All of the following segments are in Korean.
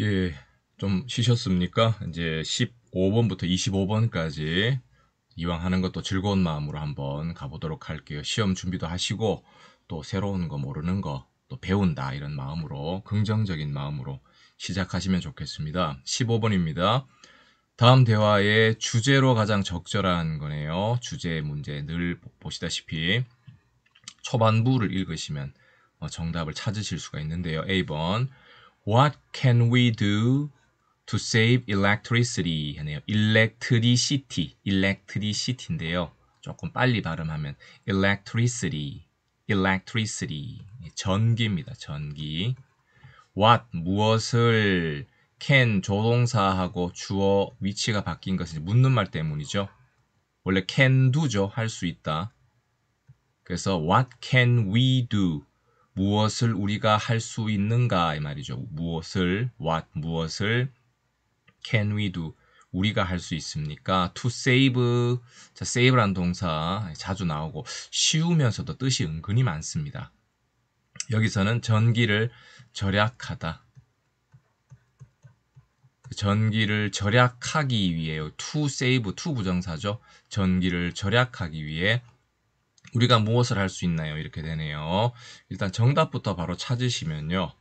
예, 좀 쉬셨습니까? 이제 15번부터 25번까지 이왕 하는 것도 즐거운 마음으로 한번 가보도록 할게요. 시험 준비도 하시고 또 새로운 거 모르는 거 또 배운다 이런 마음으로 긍정적인 마음으로 시작하시면 좋겠습니다. 15번입니다. 다음 대화의 주제로 가장 적절한 거네요. 주제 문제 늘 보시다시피 초반부를 읽으시면 어, 정답을 찾으실 수가 있는데요. A번 What can we do to save electricity? 하네요. electricity, electricity인데요. 조금 빨리 발음하면 electricity, electricity. 전기입니다. 전기. what 무엇을 can 조동사하고 주어 위치가 바뀐 것은 묻는 말 때문이죠. 원래 can do죠. 할 수 있다. 그래서 what can we do? 무엇을 우리가 할 수 있는가 이 말이죠. 무엇을 what 무엇을 can we do 우리가 할 수 있습니까? to save 자 save란 동사 자주 나오고 쉬우면서도 뜻이 은근히 많습니다. 여기서는 전기를 절약하다. 전기를 절약하기 위해 to save to 부정사죠. 전기를 절약하기 위해 우리가 무엇을 할 수 있나요? 이렇게 되네요. 일단 정답부터 바로 찾으시면요.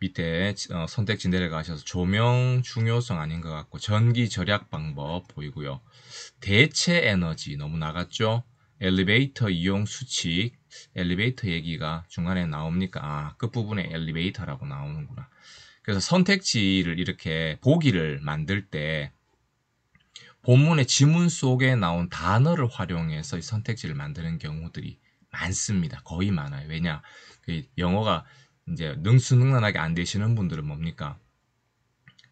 밑에 어, 선택지 내려가셔서 조명 중요성 아닌 것 같고 전기 절약 방법 보이고요. 대체 에너지 너무 나갔죠? 엘리베이터 이용 수칙 엘리베이터 얘기가 중간에 나옵니까? 아, 끝부분에 엘리베이터라고 나오는구나. 그래서 선택지를 이렇게 보기를 만들 때 본문의 지문 속에 나온 단어를 활용해서 이 선택지를 만드는 경우들이 많습니다. 거의 많아요. 왜냐? 그 영어가 이제 능수능란하게 안 되시는 분들은 뭡니까?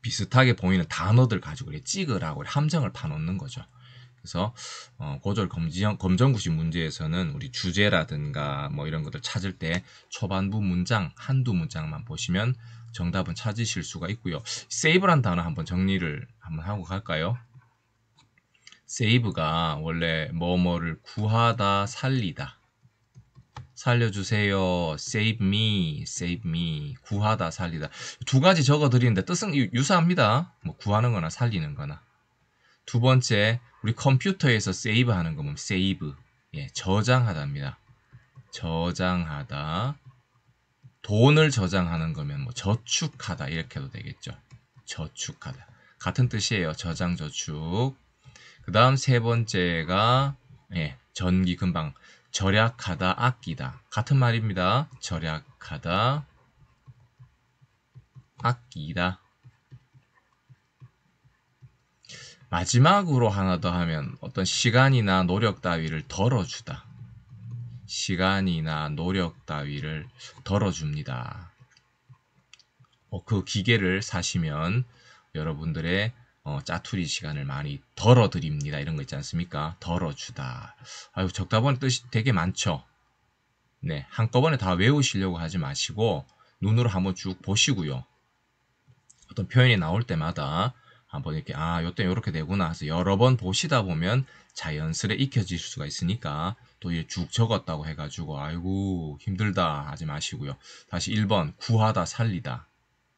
비슷하게 보이는 단어들 가지고 이 찍으라고 함정을 파놓는 거죠. 그래서 어, 고졸 검지형검정고시 문제에서는 우리 주제라든가 뭐 이런 것들 찾을 때 초반부 문장 한두 문장만 보시면 정답은 찾으실 수가 있고요. 세이브란 단어 한번 정리를 한번 하고 갈까요? 세이브가 원래 뭐뭐를 구하다 살리다 살려주세요 save me save me 구하다 살리다 두 가지 적어 드리는데 뜻은 유사합니다 뭐 구하는 거나 살리는 거나 두 번째 우리 컴퓨터에서 세이브 하는 거면 세이브 예, 저장하다입니다 저장하다 돈을 저장하는 거면 뭐 저축하다 이렇게 해도 되겠죠 저축하다 같은 뜻이에요 저장 저축 그 다음 세 번째가 예, 전기 금방 절약하다 아끼다 같은 말입니다. 절약하다 아끼다 마지막으로 하나 더 하면 어떤 시간이나 노력 따위를 덜어주다 시간이나 노력 따위를 덜어줍니다. 뭐 그 기계를 사시면 여러분들의 어, 짜투리 시간을 많이 덜어드립니다. 이런 거 있지 않습니까? 덜어주다. 아유, 적다보니 뜻이 되게 많죠? 네, 한꺼번에 다 외우시려고 하지 마시고 눈으로 한번 쭉 보시고요. 어떤 표현이 나올 때마다 한번 이렇게 아, 요때 요렇게 되구나 해서 여러 번 보시다 보면 자연스레 익혀질 수가 있으니까 또 이게 쭉 적었다고 해가지고 아이고 힘들다 하지 마시고요. 다시 1번 구하다 살리다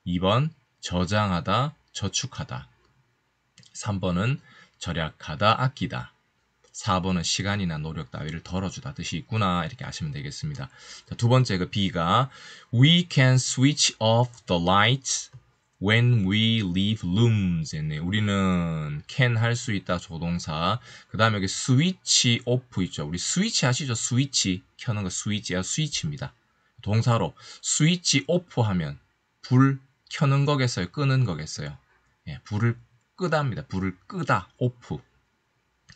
2번 저장하다 저축하다 3번은 절약하다 아끼다. 4번은 시간이나 노력 따위를 덜어주다 뜻이 있구나 이렇게 아시면 되겠습니다. 자, 두 번째 그 B가 We can switch off the lights when we leave rooms 우리는 can 할 수 있다 조동사. 그 다음에 여기 switch off 있죠. 우리 스위치 아시죠? 스위치 켜는 거 스위치야 스위치입니다. 동사로 스위치 off 하면 불 켜는 거겠어요? 끄는 거겠어요? 예, 불을 끄다입니다. 불을 끄다, off.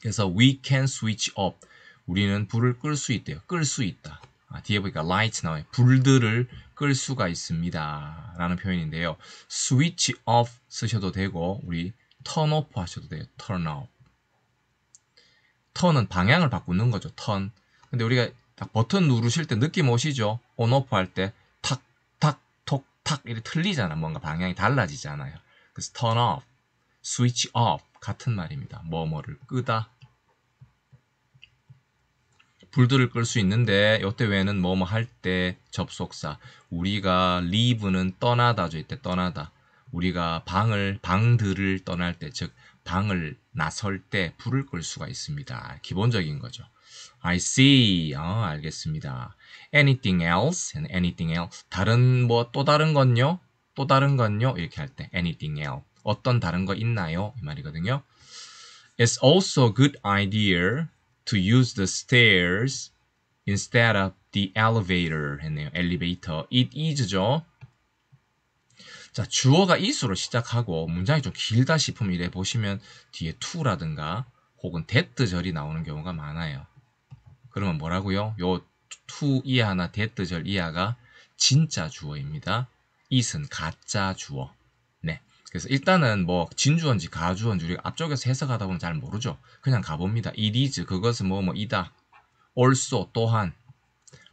그래서 we can switch off. 우리는 불을 끌 수 있대요. 끌 수 있다. 아, 뒤에 보니까 light 나와요. 불들을 끌 수가 있습니다. 라는 표현인데요. switch off 쓰셔도 되고 우리 turn off 하셔도 돼요. turn off. 턴은 방향을 바꾸는 거죠. 턴. 근데 우리가 딱 버튼 누르실 때 느낌 오시죠? on off 할 때 탁, 탁, 톡, 탁 이렇게 틀리잖아. 뭔가 방향이 달라지잖아요. 그래서 turn off. switch off 같은 말입니다. 뭐뭐를 끄다. 불들을 끌 수 있는데 이때 외에는 뭐 뭐 할 때 접속사 우리가 leave는 떠나다죠. 이때 떠나다. 우리가 방을 방들을 떠날 때 즉 방을 나설 때 불을 끌 수가 있습니다. 기본적인 거죠. I see. 어, 알겠습니다. Anything else? Anything else? 다른 뭐 또 다른 건요? 또 다른 건요? 이렇게 할 때 anything else. 어떤 다른 거 있나요? 이 말이거든요. It's also a good idea to use the stairs instead of the elevator 했네요. e 엘리베이터. It is죠. 자, 주어가 is로 시작하고 문장이 좀 길다 싶으면 이래 보시면 뒤에 to라든가 혹은 that 절이 나오는 경우가 많아요. 그러면 뭐라고요? 요 to 이하나 that 절 이하가 진짜 주어입니다. is은 가짜 주어. 그래서 일단은 뭐 진주원지 가주원지 우리가 앞쪽에서 해석하다 보면 잘 모르죠. 그냥 가봅니다. It is 그것은 뭐뭐 뭐, 이다. Also 또한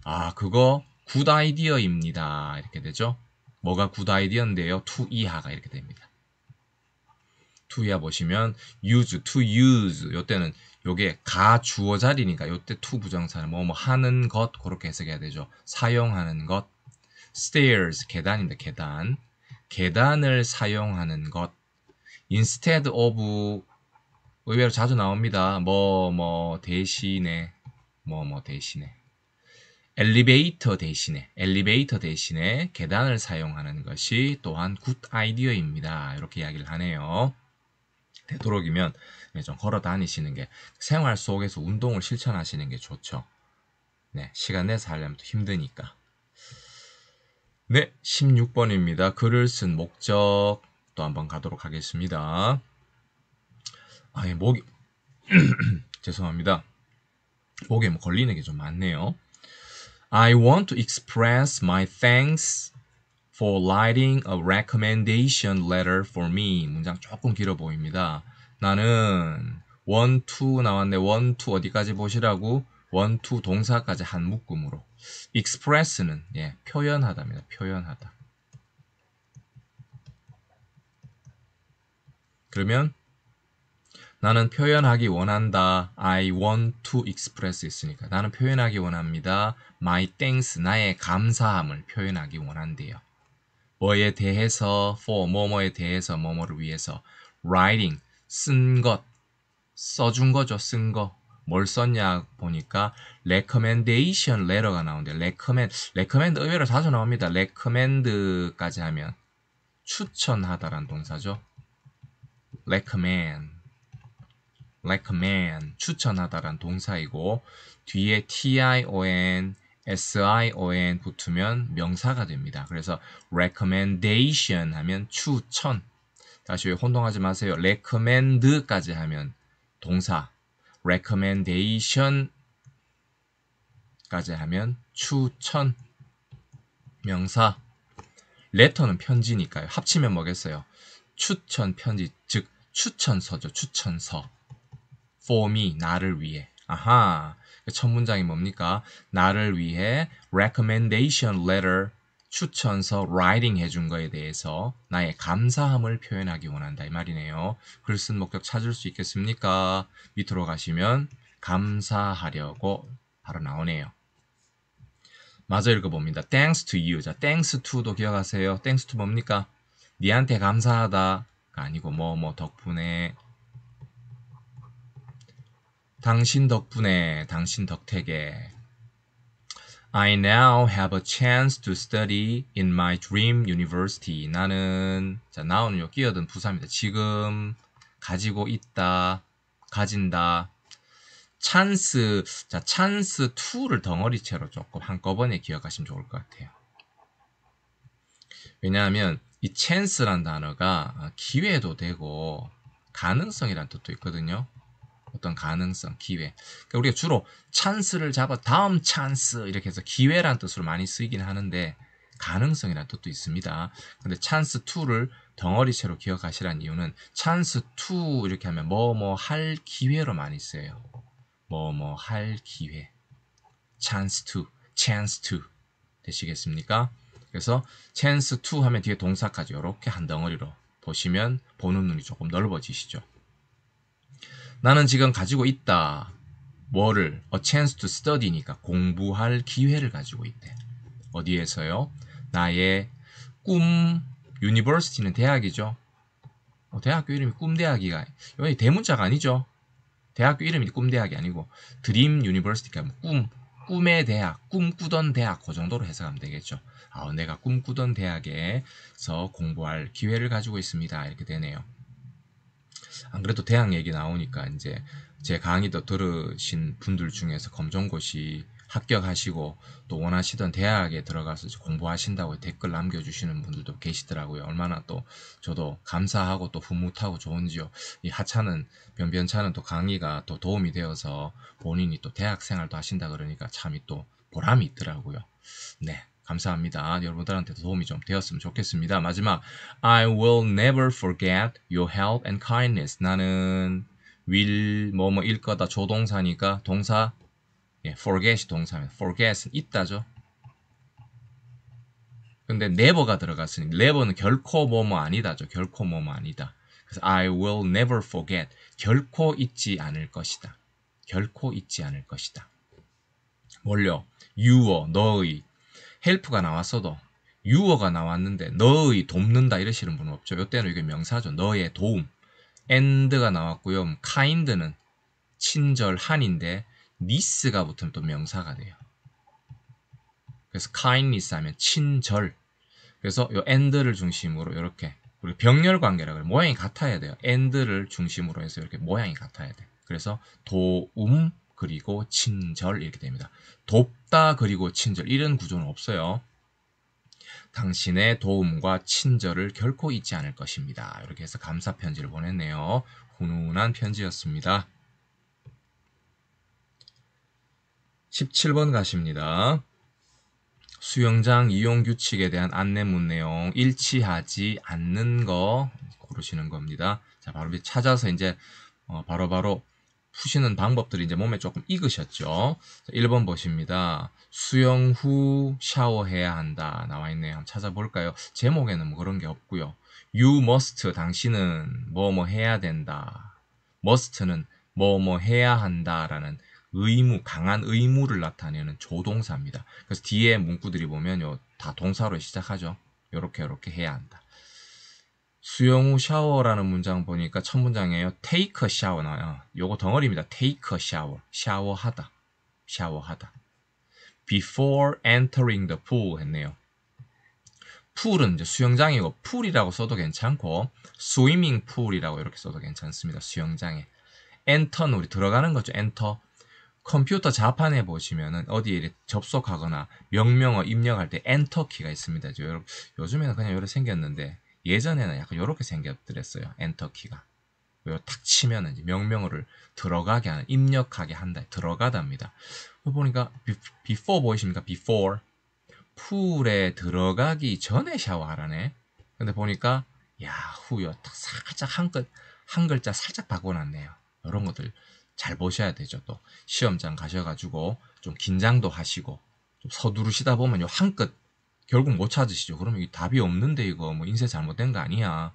아 그거 good idea입니다. 이렇게 되죠. 뭐가 good idea인데요. to 이하가 이렇게 됩니다. to 이하 보시면 use to use 요때는 요게 가 주어 자리니까 요때 to 부정사는 뭐 뭐 하는 것 그렇게 해석해야 되죠. 사용하는 것 stairs 계단입니다 계단 계단을 사용하는 것. instead of 의외로 자주 나옵니다. 뭐, 뭐, 대신에, 뭐, 뭐, 대신에. 엘리베이터 대신에, 엘리베이터 대신에 계단을 사용하는 것이 또한 굿 아이디어입니다. 이렇게 이야기를 하네요. 되도록이면 네, 좀 걸어 다니시는 게, 생활 속에서 운동을 실천하시는 게 좋죠. 네, 시간 내서 하려면 또 힘드니까. 네, 16번입니다. 글을 쓴 목적 또 한번 가도록 하겠습니다. 아, 예, 목이 죄송합니다. 목에 뭐 걸리는 게 좀 많네요. I want to express my thanks for writing a recommendation letter for me. 문장 조금 길어 보입니다. 나는 원투 나왔는데 1, 2 어디까지 보시라고 원투 동사까지 한 묶음으로 express는 예, 표현하다입니다. 표현하다. 그러면 나는 표현하기 원한다. I want to express 있으니까 나는 표현하기 원합니다. My thanks 나의 감사함을 표현하기 원한대요. 뭐에 대해서 for 뭐뭐에 대해서 뭐뭐를 위해서 writing 쓴 것 써준 거죠. 쓴 거. 뭘 썼냐 보니까 recommendation letter가 나오는데 recommend recommend 의외로 자주 나옵니다. recommend까지 하면 추천하다란 동사죠. recommend recommend 추천하다란 동사이고 뒤에 tion sion 붙으면 명사가 됩니다. 그래서 recommendation 하면 추천 다시 혼동하지 마세요. recommend까지 하면 동사 recommendation까지 하면 추천 명사 레터는 편지니까요. 합치면 뭐겠어요? 추천 편지 즉 추천서죠. 추천서 for me 나를 위해 아하 그 첫 문장이 뭡니까? 나를 위해 recommendation letter 추천서 writing 해준 거에 대해서 나의 감사함을 표현하기 원한다 이 말이네요. 글쓴 목적 찾을 수 있겠습니까? 밑으로 가시면 감사하려고 바로 나오네요. 마저 읽어봅니다. Thanks to you. 자, thanks to도 기억하세요. Thanks to 뭡니까? 니한테 감사하다가 아니고 뭐뭐 뭐 덕분에 당신 덕분에 당신 덕택에 I now have a chance to study in my dream university. 나는 자 now는요 끼어든 부사입니다. 지금 가지고 있다, 가진다. chance 자 c c h a n 찬스 o 를 덩어리채로 조금 한꺼번에 기억하시면 좋을 것 같아요. 왜냐하면 이 chance란 단어가 기회도 되고 가능성이란 뜻도 있거든요. 어떤 가능성, 기회. 그러니까 우리가 주로 찬스를 잡아 다음 찬스 이렇게 해서 기회란 뜻으로 많이 쓰이긴 하는데 가능성이라는 뜻도 있습니다. 근데 찬스 2를 덩어리채로 기억하시라는 이유는 찬스 2 이렇게 하면 뭐 뭐 할 기회로 많이 써요뭐 뭐 할 기회. 찬스 2, 찬스 2 되시겠습니까? 그래서 찬스 2 하면 뒤에 동사까지 이렇게 한 덩어리로 보시면 보는 눈이 조금 넓어지시죠. 나는 지금 가지고 있다. 뭐를? A chance to study니까 공부할 기회를 가지고 있대. 어디에서요? 나의 꿈, u n i v e r s i t y 는 대학이죠. 어, 대학교 이름이 꿈대학이가, 여기 대문자가 아니죠. 대학교 이름이 꿈대학이 아니고 dream u n i v e r s i t y 가 뭐 꿈, 꿈의 대학, 꿈꾸던 대학 그 정도로 해석하면 되겠죠. 아, 내가 꿈꾸던 대학에서 공부할 기회를 가지고 있습니다. 이렇게 되네요. 안 그래도 대학 얘기 나오니까 이제 제 강의도 들으신 분들 중에서 검정고시 합격하시고 또 원하시던 대학에 들어가서 공부하신다고 댓글 남겨주시는 분들도 계시더라고요. 얼마나 또 저도 감사하고 또 흐뭇하고 좋은지요. 이 하찮은 변변찮은 또 강의가 또 도움이 되어서 본인이 또 대학 생활도 하신다 그러니까 참이 또 보람이 있더라고요. 네. 감사합니다. 여러분들한테도 도움이 좀 되었으면 좋겠습니다. 마지막 I will never forget your help and kindness. 나는 will 뭐뭐일 거다 조동사니까 동사 예, forget이 동사면 forget은 있다죠. 근데 never가 들어갔으니 never는 결코 뭐뭐 뭐 아니다죠. 결코 뭐뭐 뭐 아니다. 그래서 I will never forget. 결코 잊지 않을 것이다. 결코 잊지 않을 것이다. 뭘요? 유어 너의 헬프가 나왔어도 유어가 나왔는데 너의 돕는다 이러시는 분은 없죠. 이때는 이게 명사죠. 너의 도움. 엔드가 나왔고요. 카인드는 친절한인데 니스가 붙으면 또 명사가 돼요. 그래서 카인니스 하면 친절. 그래서 요엔드를 중심으로 이렇게 우리 병렬 관계라 그래 모양이 같아야 돼요. 엔드를 중심으로 해서 이렇게 모양이 같아야 돼. 그래서 도움 그리고 친절 이렇게 됩니다. 돕다 그리고 친절 이런 구조는 없어요. 당신의 도움과 친절을 결코 잊지 않을 것입니다. 이렇게 해서 감사 편지를 보냈네요. 훈훈한 편지였습니다. 17번 가십니다. 수영장 이용 규칙에 대한 안내문 내용 일치하지 않는 거 고르시는 겁니다. 자, 바로 찾아서 이제 어, 바로바로 바로 푸시는 방법들이 이제 몸에 조금 익으셨죠. 1번 보십니다. 수영 후 샤워해야 한다. 나와 있네요. 한번 찾아볼까요? 제목에는 뭐 그런 게 없고요. You must, 당신은 뭐 뭐 해야 된다. must는 뭐 뭐 해야 한다라는 의무, 강한 의무를 나타내는 조동사입니다. 그래서 뒤에 문구들이 보면요. 다 동사로 시작하죠. 요렇게 요렇게 해야 한다. 수영 후 샤워라는 문장 보니까 첫 문장이에요. 테이크 샤워 나요. 요거 덩어리입니다. 테이크 샤워. 샤워하다. 샤워하다. before entering the pool 했네요. 풀은 이제 수영장이고 풀이라고 써도 괜찮고 swimming p o o l 이라고 이렇게 써도 괜찮습니다. 수영장에. 엔터는 우리 들어가는 거죠. 엔터. 컴퓨터 자판에 보시면은 어디에 접속하거나 명령어 입력할 때 엔터 키가 있습니다. 요즘에는 그냥 이렇게 생겼는데 예전에는 약간 이렇게 생겼더랬어요. 엔터키가. 탁 치면은 명령어를 들어가게 하는, 입력하게 한다. 들어가답니다. 보니까 before 보이십니까? before. 풀에 들어가기 전에 샤워하라네. 근데 보니까 야후요. 딱 살짝 한, 글, 한 글자 살짝 바꿔놨네요. 이런 것들 잘 보셔야 되죠. 또 시험장 가셔가지고 좀 긴장도 하시고 좀 서두르시다 보면 요한끗 결국 못 찾으시죠. 그러면 이 답이 없는데 이거 뭐 인쇄 잘못된 거 아니야.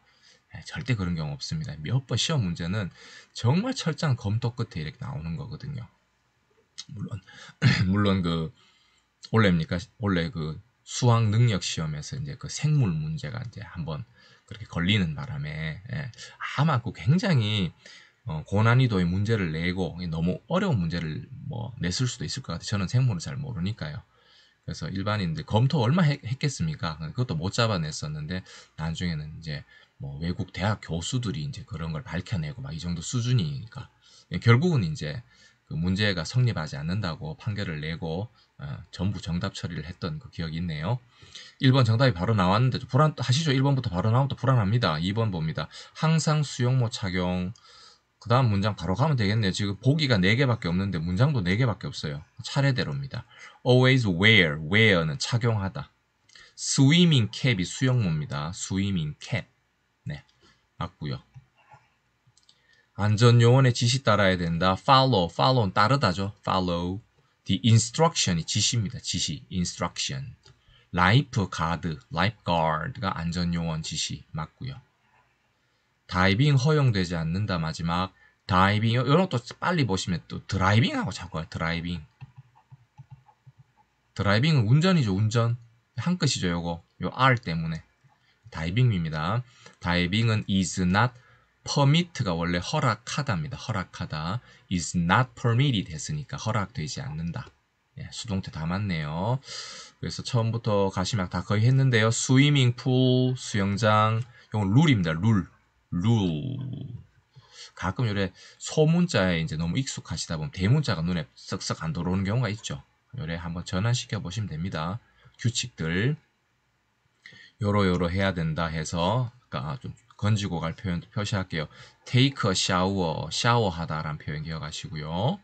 네, 절대 그런 경우 없습니다. 몇 번 시험 문제는 정말 철저한 검토 끝에 이렇게 나오는 거거든요. 물론 물론 그 원래입니까? 원래 그 수학 능력 시험에서 이제 그 생물 문제가 이제 한번 그렇게 걸리는 바람에 예, 아마그 굉장히 어, 고난이도의 문제를 내고 너무 어려운 문제를 뭐 냈을 수도 있을 것 같아요. 저는 생물을 잘 모르니까요. 그래서 일반인들 검토 얼마 했, 겠습니까 그것도 못 잡아냈었는데 나중에는 이제 뭐 외국 대학 교수들이 이제 그런 걸 밝혀내고 막 이 정도 수준이니까 예, 결국은 이제 그 문제가 성립하지 않는다고 판결을 내고 어, 전부 정답 처리를 했던 그 기억이 있네요. 1번 정답이 바로 나왔는데 불안하시죠? 1번부터 바로 나오면 또 불안합니다. 2번 봅니다. 항상 수용모 착용 그 다음 문장 바로 가면 되겠네요. 지금 보기가 4개밖에 없는데 문장도 4개밖에 없어요. 차례대로입니다. always wear, wear는 착용하다. swimming cap이 수영모입니다. swimming cap. 네, 맞고요. 안전요원의 지시 따라야 된다. follow, follow는 따르다죠. follow. the instruction이 지시입니다. 지시, instruction. life guard, life guard가 안전요원 지시 맞고요. 다이빙 허용되지 않는다 마지막 다이빙 이런 것도 빨리 보시면 또 드라이빙하고 자꾸 드라이빙 드라이빙은 운전이죠 운전 한 끝이죠 요거 요 R 때문에 다이빙입니다 다이빙은 is not permit가 원래 허락하다입니다 허락하다 is not permitted 했으니까 허락되지 않는다 예, 수동태 다 맞네요 그래서 처음부터 가시막다 거의 했는데요 스위밍풀 수영장 요건 룰입니다 룰 r 가끔 요래 소문자에 이제 너무 익숙하시다 보면 대문자가 눈에 쓱쓱 안 들어오는 경우가 있죠. 요래 한번 전환시켜 보시면 됩니다. 규칙들 요러요러 해야 된다 해서 아까 좀 건지고 갈 표현도 표시할게요. take a shower, 샤워하다라는 표현 기억하시고요.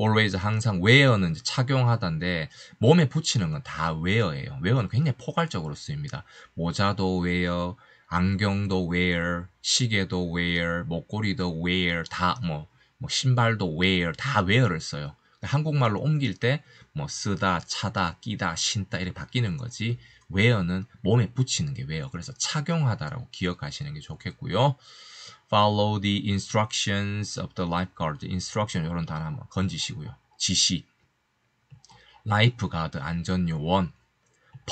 always 항상 wear는 이제 착용하다인데 몸에 붙이는 건 다 wear예요. wear는 굉장히 포괄적으로 쓰입니다. 모자도 wear, 안경도 wear, 시계도 wear, 목걸이도 wear, 다뭐 뭐 신발도 wear, 다 wear을 써요. 한국말로 옮길 때 뭐 쓰다, 차다, 끼다, 신다 이렇게 바뀌는 거지 wear는 몸에 붙이는 게 wear. 그래서 착용하다라고 기억하시는 게 좋겠고요. follow the instructions of the lifeguard. instruction 이런 단어 한번 건지시고요. 지시. lifeguard 안전요원.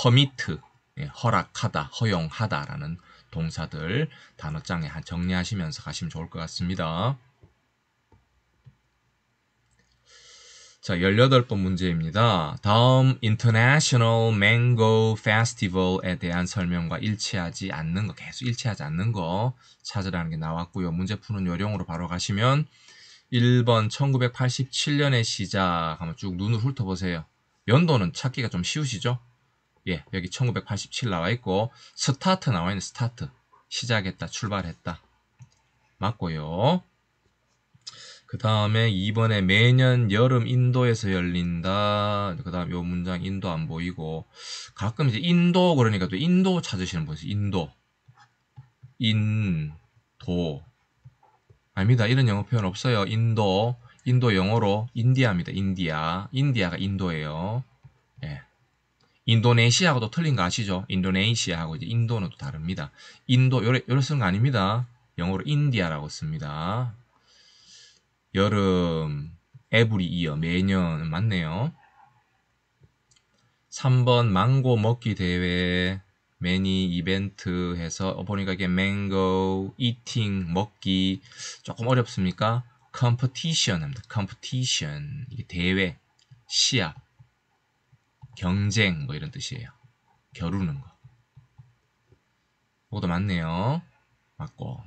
permit 예, 허락하다, 허용하다라는 동사들 단어장에 한 정리하시면서 가시면 좋을 것 같습니다. 자, 18번 문제입니다. 다음 International Mango Festival에 대한 설명과 일치하지 않는 거, 계속 일치하지 않는 거 찾으라는 게 나왔고요. 문제 푸는 요령으로 바로 가시면 1번 1987년에 시작 한번 쭉 눈을 훑어보세요. 연도는 찾기가 좀 쉬우시죠? 예, 여기 1987 나와 있고 스타트 나와 있는 스타트. 시작했다, 출발했다. 맞고요. 그 다음에 이번에 매년 여름 인도에서 열린다. 그 다음 요 문장 인도 안 보이고 가끔 이제 인도 그러니까 또 인도 찾으시는 분이 인도. 인도. 아닙니다. 이런 영어 표현 없어요. 인도. 인도 영어로 인디아입니다. 인디아. 인디아가 인도예요. 예. 인도네시아하고도 틀린 거 아시죠? 인도네시아하고 이제 인도는 또 다릅니다. 인도 요래 요래 쓰는 거 아닙니다. 영어로 인디아라고 씁니다. 여름 에브리 이어 매년 맞네요. 3번 망고 먹기 대회 매니 이벤트 해서 어, 보니까 이게 망고 이팅 먹기 조금 어렵습니까? 컴퍼티션 합니다. 컴퍼티션 이게 대회 시합 경쟁 뭐 이런 뜻이에요. 겨루는 거. 이것도 맞네요. 맞고.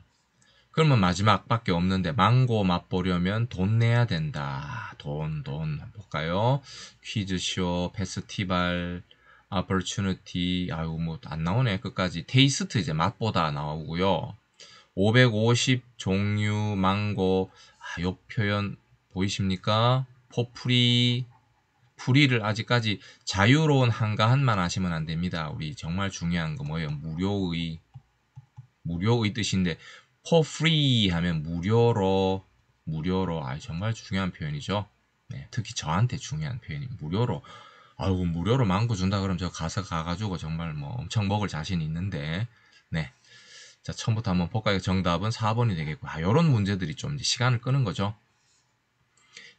그러면 마지막밖에 없는데 망고 맛보려면 돈 내야 된다. 돈, 돈 볼까요? 퀴즈쇼, 페스티벌, 아퍼튜니티 아유뭐 안 나오네 끝까지 테이스트 이제 맛보다 나오고요. 550 종류 망고 아, 요 표현 보이십니까? 포프리 불의를 아직까지 자유로운 한가한만 하시면 안 됩니다. 우리 정말 중요한 거 뭐예요? 무료의 무료의 뜻인데 for free 하면 무료로 무료로 아 정말 중요한 표현이죠. 네, 특히 저한테 중요한 표현이 무료로 아이고 무료로 망고 준다 그럼 저 가서 가가지고 정말 뭐 엄청 먹을 자신 있는데 네. 자 처음부터 한번 볼까요? 정답은 4번이 되겠고 아, 요런 문제들이 좀 시간을 끄는 거죠.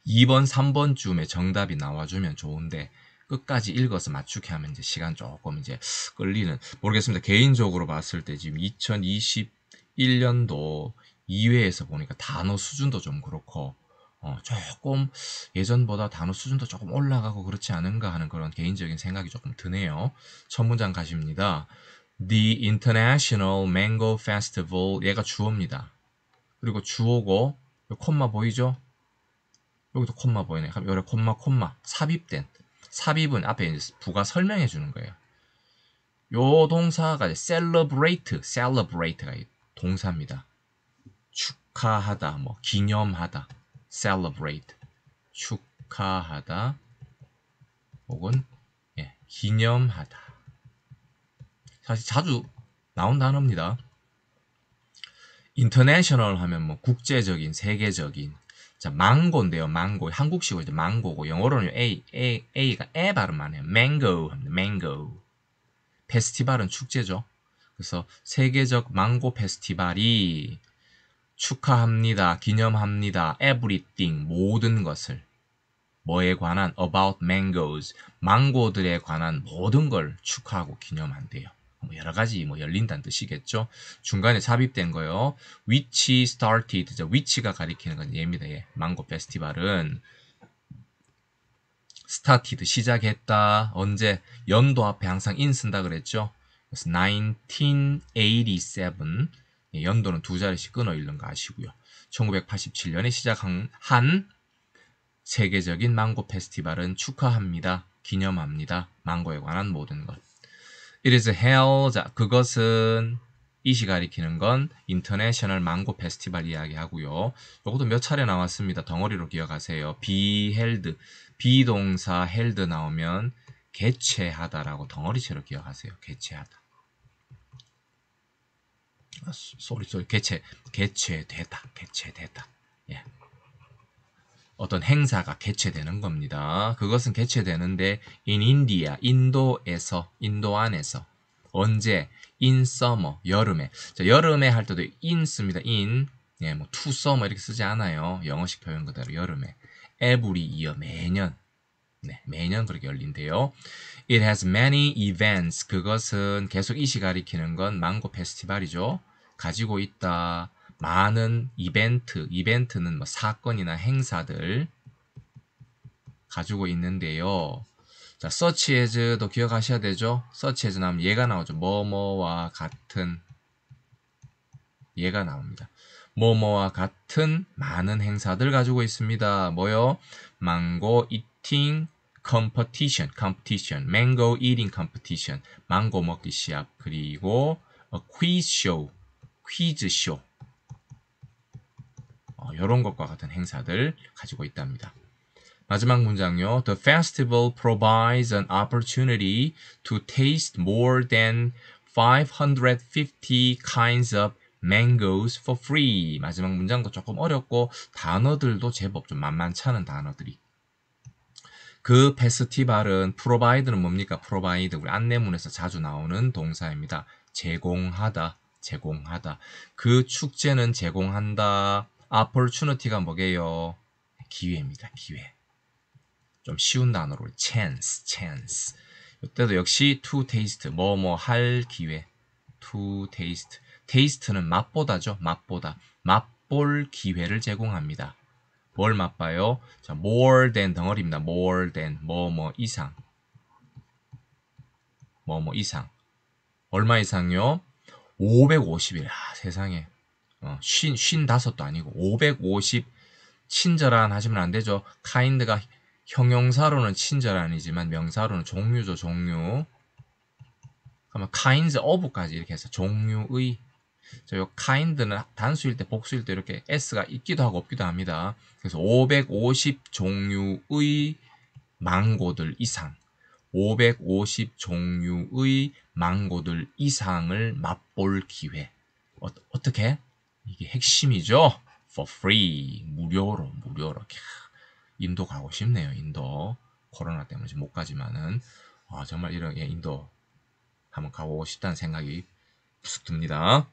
2번, 3번쯤에 정답이 나와주면 좋은데 끝까지 읽어서 맞추게 하면 이제 시간 조금 이제 끌리는 모르겠습니다. 개인적으로 봤을 때 지금 2021년도 2회에서 보니까 단어 수준도 좀 그렇고 어, 조금 예전보다 단어 수준도 조금 올라가고 그렇지 않은가 하는 그런 개인적인 생각이 조금 드네요. 첫 문장 가십니다. The International Mango Festival 얘가 주어입니다. 그리고 주어고 콤마 보이죠? 여기도 콤마 보이네. 그럼 여기 콤마 콤마 삽입된 삽입은 앞에 이제 부가 설명해 주는 거예요. 요 동사가 celebrate, celebrate가 동사입니다. 축하하다, 뭐 기념하다, celebrate, 축하하다, 혹은 예, 기념하다. 사실 자주 나온 단어입니다. 인터내셔널 하면 뭐 국제적인, 세계적인, 자, 망고인데요. 망고. 한국식으로 망고고 영어로는 A, A, A가 에 발음만 해요. 망고 합니다. 망고. 페스티벌은 축제죠. 그래서 세계적 망고 페스티벌이 축하합니다. 기념합니다. everything 모든 것을 뭐에 관한 about mangoes 망고들에 관한 모든 걸 축하하고 기념한대요. 뭐 여러 가지 뭐 열린다는 뜻이겠죠. 중간에 삽입된 거요. 위치 started. 위치가 가리키는 건 얘입니다. 예. 망고 페스티벌은 started 시작했다. 언제 연도 앞에 항상 in 쓴다 그랬죠. 그래서 1987 예, 연도는 두 자리씩 끊어 읽는 거 아시고요. 1987년에 시작한 한 세계적인 망고 페스티벌은 축하합니다. 기념합니다. 망고에 관한 모든 것. It is hell. 자, 그것은 이시 가리키는 건 인터내셔널 망고 페스티벌 이야기하고요. 요것도 몇 차례 나왔습니다. 덩어리로 기억하세요. be held. 비동사 held 나오면 개최하다라고 덩어리체로 기억하세요. 개체하다 아, 소리 소리 개체개체되다개체되다 예. 어떤 행사가 개최되는 겁니다. 그것은 개최되는데 in India, 인도에서, 인도 안에서 언제? in summer, 여름에. 자, 여름에 할 때도 in 씁니다. in, 예, 뭐 to summer 이렇게 쓰지 않아요. 영어식 표현 그대로 여름에. every year, 매년. 네, 매년 그렇게 열린대요. It has many events. 그것은 계속 이시 가리키는 건 망고 페스티벌이죠. 가지고 있다. 많은 이벤트, 이벤트는 뭐 사건이나 행사들 가지고 있는데요. 자, 서치 에즈도 기억하셔야 되죠. 서치 에즈 나오면 얘가 나오죠. 뭐뭐와 같은 얘가 나옵니다. 뭐뭐와 같은 많은 행사들 가지고 있습니다. 뭐요? 망고 이팅 컴퍼티션, 컴퍼티션, 망고 이팅 컴퍼티션, 망고 먹기 시합, 그리고 퀴즈쇼, 퀴즈쇼, 이런 어, 것과 같은 행사들 가지고 있답니다. 마지막 문장요. The festival provides an opportunity to taste more than 550 kinds of mangoes for free. 마지막 문장도 조금 어렵고 단어들도 제법 좀 만만치 않은 단어들이. 그 페스티벌은 p r o v i 는 뭡니까? p r o v i 우리 안내문에서 자주 나오는 동사입니다. 제공하다, 제공하다. 그 축제는 제공한다. opportunity가 뭐게요? 기회입니다. 기회. 좀 쉬운 단어로 chance, chance. 이때도 역시 to taste, 뭐뭐 할 기회. to taste. taste는 맛보다죠. 맛보다. 맛볼 기회를 제공합니다. 뭘 맛봐요? 자, more than 덩어리입니다. more than, 뭐뭐 뭐 이상. 뭐뭐 뭐 이상. 얼마 이상요? 550일. 아, 세상에. 어, 50, 5도 아니고 550 친절한 하시면 안 되죠. 카인드가 형용사로는 친절한이지만 명사로는 종류죠, 종류. 그러면 kinds of까지 이렇게 해서 종류의 저요 kind는 단수일 때 복수일 때 이렇게 s가 있기도 하고 없기도 합니다. 그래서 550 종류의 망고들 이상 550 종류의 망고들 이상을 맛볼 기회 어, 어떻게? 이게 핵심이죠. For free. 무료로, 무료로. 인도 가고 싶네요. 인도. 코로나 때문에 못 가지만은 아, 정말 이런 예, 인도 한번 가고 보 싶다는 생각이 부쑥 듭니다.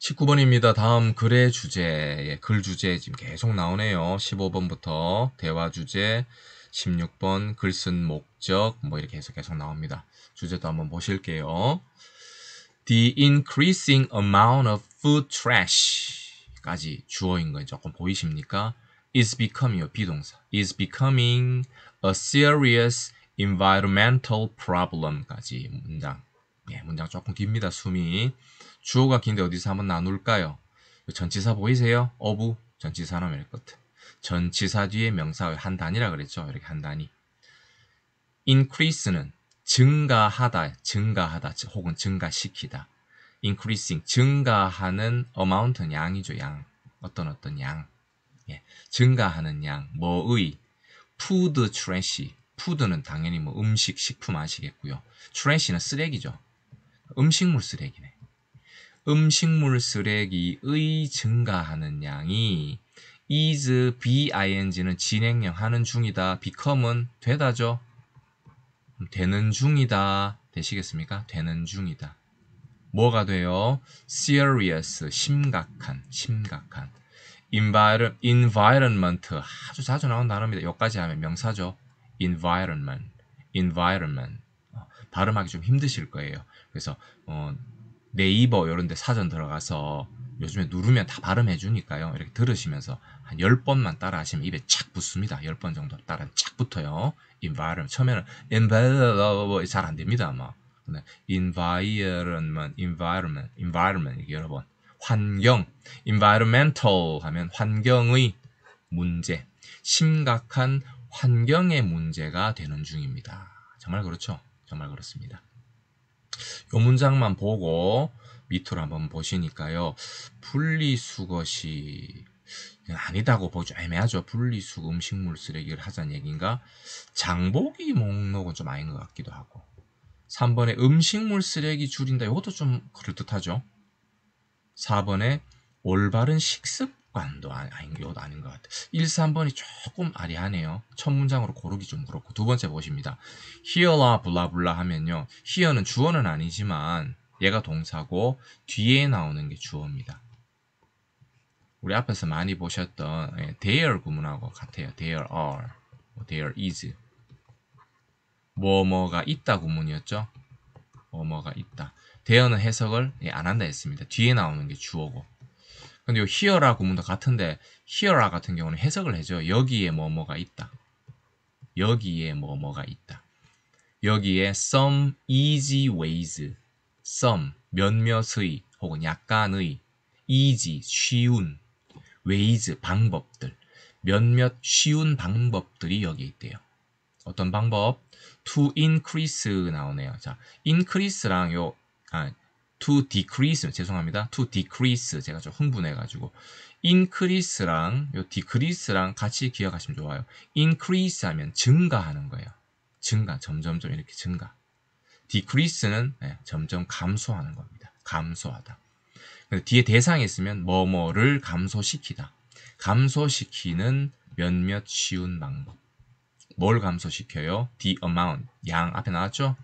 19번입니다. 다음 글의 주제, 예, 글 주제 지금 계속 나오네요. 15번부터 대화 주제, 16번 글 쓴 목적 뭐 이렇게 해서 계속 나옵니다. 주제도 한번 보실게요. the increasing amount of food trash까지 주어인 거 조금 보이십니까? is becoming요 비동사 is becoming a serious environmental problem까지 문장 예, 문장 조금 깁니다 숨이 주어가 긴데 어디서 한번 나눌까요? 전치사 보이세요? 어부 전치사나 멜커트 전치사 뒤에 명사 한 단이라 그랬죠 이렇게 한 단이 increase는 증가하다, 증가하다, 혹은 증가시키다. increasing, 증가하는 amount, 양이죠, 양. 어떤 어떤 양. 예, 증가하는 양, 뭐의, food trash, food는 당연히 뭐 음식, 식품 아시겠고요. trash는 쓰레기죠. 음식물 쓰레기네. 음식물 쓰레기의 증가하는 양이 is, bing는 진행형 하는 중이다, become은 되다죠. 되는 중이다 되시겠습니까? 되는 중이다. 뭐가 돼요? serious, 심각한, 심각한. environment, 아주 자주 나온 단어입니다. 여기까지 하면 명사죠. environment, environment. 어, 발음하기 좀 힘드실 거예요. 그래서 어, 네이버 이런 데 사전 들어가서 요즘에 누르면 다 발음해 주니까요. 이렇게 들으시면서 한 10번만 따라 하시면 입에 착 붙습니다. 10번 정도 따라 착 붙어요. 인바이 i r 처음에는 environment 잘안 됩니다. 아마. 근데 environment, environment, environment 이게 여러 번. 환경, environmental 하면 환경의 문제, 심각한 환경의 문제가 되는 중입니다. 정말 그렇죠? 정말 그렇습니다. 요 문장만 보고 밑으로 한 번 보시니까요. 분리수거시 아니다고 보죠. 애매하죠. 분리수거 음식물 쓰레기를 하자는 얘기인가? 장보기 목록은 좀 아닌 것 같기도 하고 3번에 음식물 쓰레기 줄인다. 이것도 좀 그럴듯하죠. 4번에 올바른 식습관도 아, 아닌, 이것도 아닌 것 같아요. 1, 3번이 조금 아리하네요. 첫 문장으로 고르기 좀 그렇고 두 번째 보십니다. 히어라 블라블라 하면요. 히어는 주어는 아니지만 얘가 동사고 뒤에 나오는 게 주어입니다. 우리 앞에서 많이 보셨던 예, there 구문하고 같아요. there are, 뭐 there is. 뭐뭐가 있다 구문이었죠? 뭐뭐가 있다. there는 해석을 예, 안 한다 했습니다. 뒤에 나오는 게 주어고. 근데 요 here라 구문도 같은데 here라 같은 경우는 해석을 해줘요. 여기에 뭐뭐가 있다. 여기에 뭐뭐가 있다. 여기에 some easy ways some, 몇몇의 혹은 약간의 easy, 쉬운 ways, 방법들 몇몇 쉬운 방법들이 여기 있대요. 어떤 방법? to increase 나오네요. 자, increase랑 요, 아, to decrease, 죄송합니다. to decrease. 제가 좀 흥분해가지고. increase랑 요 decrease랑 같이 기억하시면 좋아요. increase 하면 증가하는 거예요. 증가, 점점점 이렇게 증가. decrease는 예, 점점 감소하는 겁니다. 감소하다. 뒤에 대상이 있으면 뭐뭐를 감소시키다. 감소시키는 몇몇 쉬운 방법. 뭘 감소시켜요? the amount, 양 앞에 나왔죠?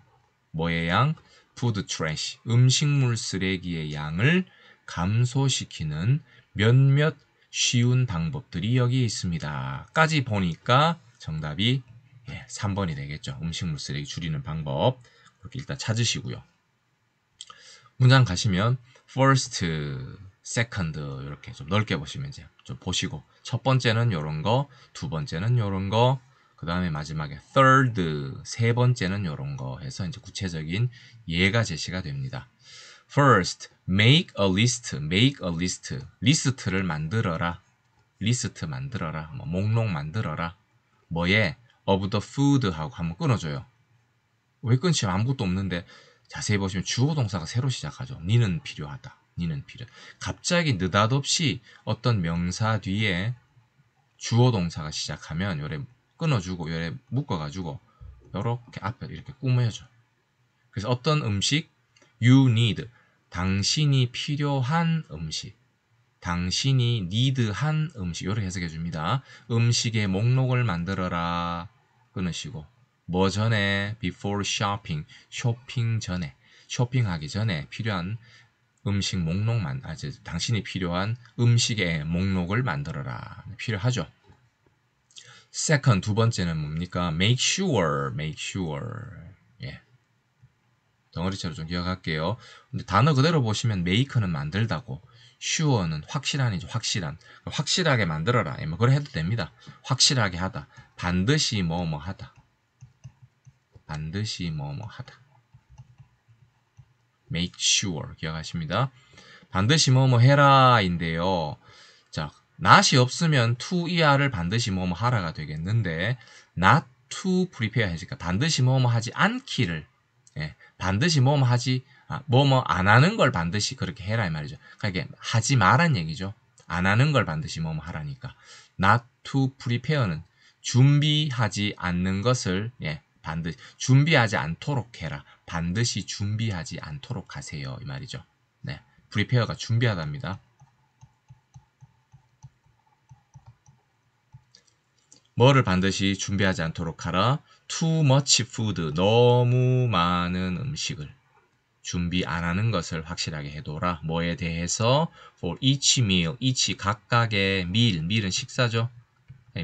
뭐의 양? food trash, 음식물 쓰레기의 양을 감소시키는 몇몇 쉬운 방법들이 여기 있습니다. 까지 보니까 정답이 3번이 예, 되겠죠. 음식물 쓰레기 줄이는 방법. 이렇게 일단 찾으시고요. 문장 가시면 first, second 이렇게 좀 넓게 보시면 이제 좀 보시고 첫 번째는 이런 거, 두 번째는 이런 거, 그 다음에 마지막에 third, 세 번째는 이런거 해서 이제 구체적인 예가 제시가 됩니다. First, make a list, make a list, 리스트를 만들어라. 리스트 만들어라. 뭐 목록 만들어라. 뭐에 of the food 하고 한번 끊어줘요. 외근심 아무것도 없는데 자세히 보시면 주어 동사가 새로 시작하죠. 니는 필요하다. 니는 필요. 갑자기 느닷없이 어떤 명사 뒤에 주어 동사가 시작하면 요래 끊어주고 요래 묶어가지고 요렇게 앞에 이렇게 꾸며줘. 그래서 어떤 음식 you need 당신이 필요한 음식 당신이 니드한 음식 요렇게 해석해 줍니다. 음식의 목록을 만들어라 끊으시고 뭐 전에 before shopping 쇼핑 전에 쇼핑하기 전에 필요한 음식 목록만 아, 이제 당신이 필요한 음식의 목록을 만들어라 필요하죠. second 두 번째는 뭡니까? make sure, make sure. 예. 덩어리째로 좀 기억할게요. 근데 단어 그대로 보시면 make는 만들다고, sure는 확실한이죠. 확실한. 그러니까 확실하게 만들어라. 예, 뭐 그래 해도 됩니다. 확실하게 하다. 반드시 뭐뭐 뭐 하다. 반드시 뭐뭐 뭐 하다. make sure 기억하십니다. 반드시 뭐 뭐 해라인데요. 자, not이 없으면 to e 하를 반드시 뭐뭐 뭐 하라가 되겠는데 not to prepare 하니까 그러니까 반드시 뭐뭐 뭐 하지 않기를 예, 반드시 뭐 뭐 하지 아, 뭐뭐 안 하는 걸 반드시 그렇게 해라 이 말이죠. 그러니까 이게 하지 말란 얘기죠. 안 하는 걸 반드시 뭐 뭐 하라니까. not to prepare는 준비하지 않는 것을 예, 반드시 준비하지 않도록 해라. 반드시 준비하지 않도록 하세요. 이 말이죠. 네. 프리페어가 준비하답니다. 뭐를 반드시 준비하지 않도록 하라. Too much food. 너무 많은 음식을. 준비 안 하는 것을 확실하게 해둬라. 뭐에 대해서 for each meal, each 각각의 meal, meal은 식사죠.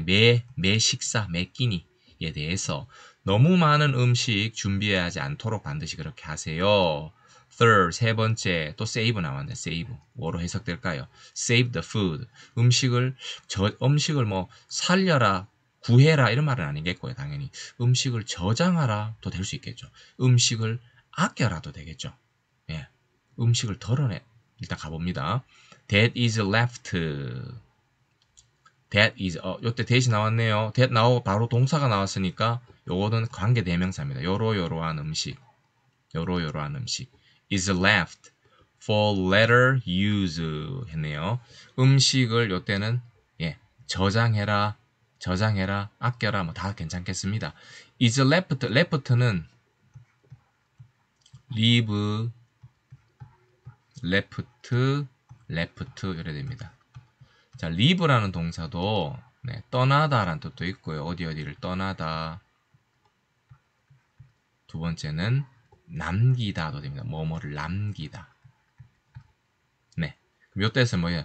매, 매 식사, 매 끼니. 음식에 대해서 너무 많은 음식 준비해야 하지 않도록 반드시 그렇게 하세요. third 세 번째 또 save 나왔네 save 뭐로 해석될까요? save the food 음식을 저 음식을 뭐 살려라 구해라 이런 말은 아니겠고요 당연히 음식을 저장하라도 될 수 있겠죠 음식을 아껴라도 되겠죠 예 음식을 덜어내 일단 가봅니다 that is left that is 어, 요때 that이 나왔네요. that 나오고 바로 동사가 나왔으니까 요거는 관계 대명사입니다. 요로요로한 음식. 요로요로한 음식. is left for later use 했네요. 음식을 요때는 예, 저장해라, 저장해라, 아껴라 뭐 다 괜찮겠습니다. is left, left는 leave, left, left 이래 됩니다. 자, leave라는 동사도 네, 떠나다라는 뜻도 있고요. 어디 어디를 떠나다. 두 번째는 남기다도 됩니다. 뭐뭐를 남기다. 네. 그럼 요때에서 뭐예요?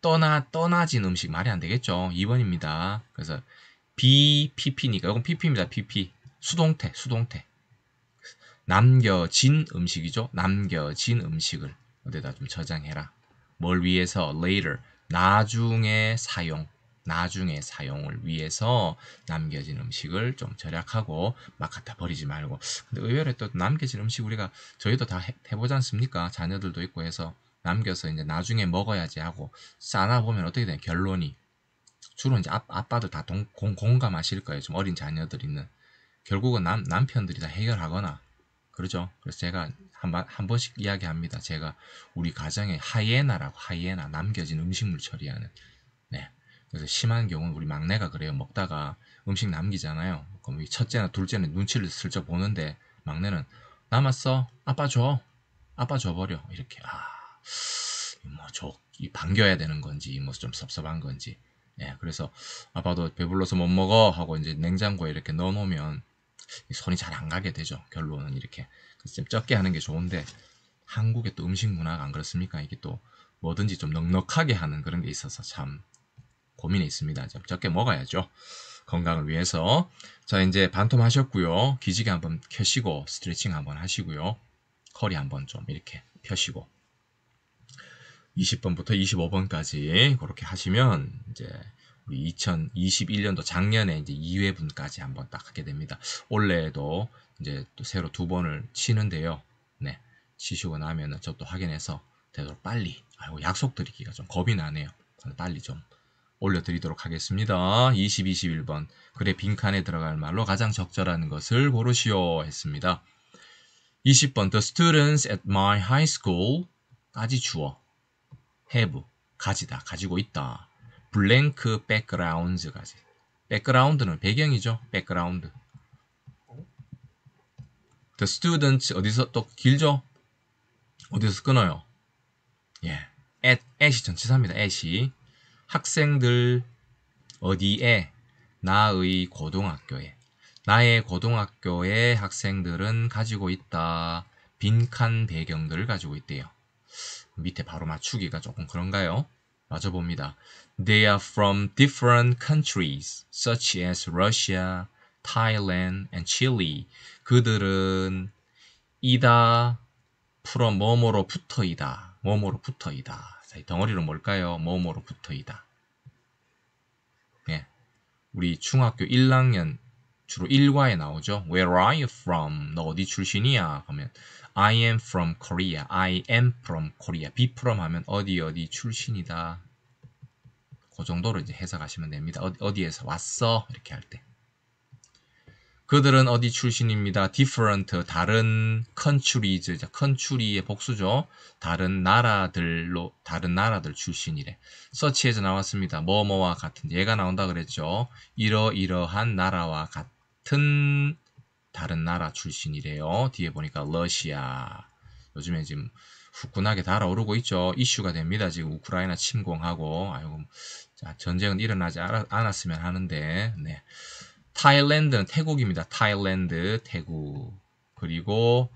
떠나, 떠나진 음식 말이 안 되겠죠. 2번입니다. 그래서 BPP니까 이건 PP입니다. PP. 수동태, 수동태. 남겨진 음식이죠. 남겨진 음식을 어디다 좀 저장해라. 뭘 위해서 later 나중에 사용, 나중에 사용을 위해서 남겨진 음식을 좀 절약하고 막 갖다 버리지 말고 근데 의외로 또 남겨진 음식 우리가 저희도 다 해, 해보지 않습니까? 자녀들도 있고 해서 남겨서 이제 나중에 먹어야지 하고 싸나 보면 어떻게 되냐 결론이 주로 이제 아, 아빠들 다 동, 공, 공감하실 거예요. 좀 어린 자녀들 있는 결국은 남, 남편들이 다 해결하거나 그러죠. 그래서 제가 한, 한 번씩 이야기합니다. 제가 우리 가정에 하이에나라고 하이에나 남겨진 음식물 처리하는 네. 그래서 심한 경우는 우리 막내가 그래요. 먹다가 음식 남기잖아요. 그럼 첫째나 둘째는 눈치를 슬쩍 보는데 막내는 남았어. 아빠 줘. 아빠 줘버려. 이렇게 아, 뭐저 반겨야 되는 건지 뭐 좀 섭섭한 건지. 예, 그래서 아빠도 배불러서 못 먹어 하고 이제 냉장고에 이렇게 넣어놓으면 손이 잘 안 가게 되죠. 결론은 이렇게 좀 적게 하는 게 좋은데 한국의 또 음식 문화가 안 그렇습니까? 이게 또 뭐든지 좀 넉넉하게 하는 그런 게 있어서 참 고민이 있습니다. 좀 적게 먹어야죠. 건강을 위해서. 자, 이제 반톰 하셨고요. 기지개 한번 켜시고 스트레칭 한번 하시고요. 허리 한번 좀 이렇게 펴시고 20번부터 25번까지 그렇게 하시면 이제 우리 2021년도 작년에 이제 2회분까지 한번 딱 하게 됩니다. 올해에도 이제 또 새로 두 번을 치는데요. 네. 치시고 나면은 저도 확인해서 되도록 빨리 아이고 약속 드리기가 좀 겁이 나네요. 빨리 좀 올려드리도록 하겠습니다. 20, 21번 그래 빈칸에 들어갈 말로 가장 적절한 것을 고르시오 했습니다. 20번 The students at my high school 까지 주어 have 가지다 가지고 있다 blank background까지 background는 배경이죠. background The students 어디서 또 길죠? 어디서 끊어요? 예, at, at이 전치사입니다. at이 학생들 어디에 나의 고등학교에 나의 고등학교에 학생들은 가지고 있다. 빈칸 배경들을 가지고 있대요. 밑에 바로 맞추기가 조금 그런가요? 맞아 봅니다. They are from different countries such as Russia, Thailand and Chile. 그들은 이다 풀어 뭐뭐로 붙어이다. 뭐뭐로 붙어이다. 자, 이 덩어리로 뭘까요? 뭐뭐로 붙어이다. 예. 우리 중학교 1학년 주로 1과에 나오죠. Where are you from? 너 어디 출신이야? 그러면 I am from Korea. I am from Korea. be from 하면 어디 어디 출신이다. 그 정도로 이제 해석하시면 됩니다. 어디, 어디에서 왔어? 이렇게 할 때. 그들은 어디 출신입니다. different 다른 countries country의 복수죠. 다른 나라들로 다른 나라들 출신이래. 서치에서 나왔습니다. 뭐뭐와 같은 얘가 나온다 그랬죠. 이러이러한 나라와 같은 다른 나라 출신이래요. 뒤에 보니까 러시아. 요즘에 지금 후끈하게 달아오르고 있죠. 이슈가 됩니다. 지금 우크라이나 침공하고 아이고 전쟁은 일어나지 않았으면 하는데 네. 타일랜드는 태국입니다. 타일랜드, 태국. 그리고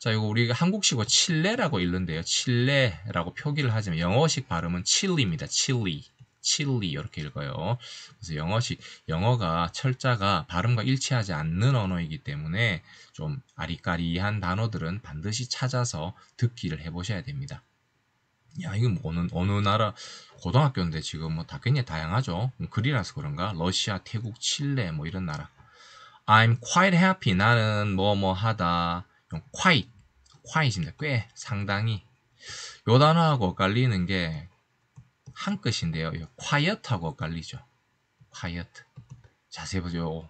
자, 이거 우리가 한국식으로 뭐 칠레라고 읽는데요. 칠레라고 표기를 하지만 영어식 발음은 칠리입니다. 칠리. 칠리 이렇게 읽어요. 그래서 영어식 영어가 철자가 발음과 일치하지 않는 언어이기 때문에 좀 아리까리한 단어들은 반드시 찾아서 듣기를 해 보셔야 됩니다. 야 이건 뭐 어느 어느 나라 고등학교인데 지금 뭐 다굉장히 다양하죠. 글이라서 뭐 그런가 러시아, 태국, 칠레 뭐 이런 나라. I'm quite happy. 나는 뭐뭐 뭐 하다. quite, quite입니다. 꽤 상당히. 요 단어하고 엇갈리는 게 한 끝인데요. quiet하고 엇갈리죠. quiet. 자세히 보죠.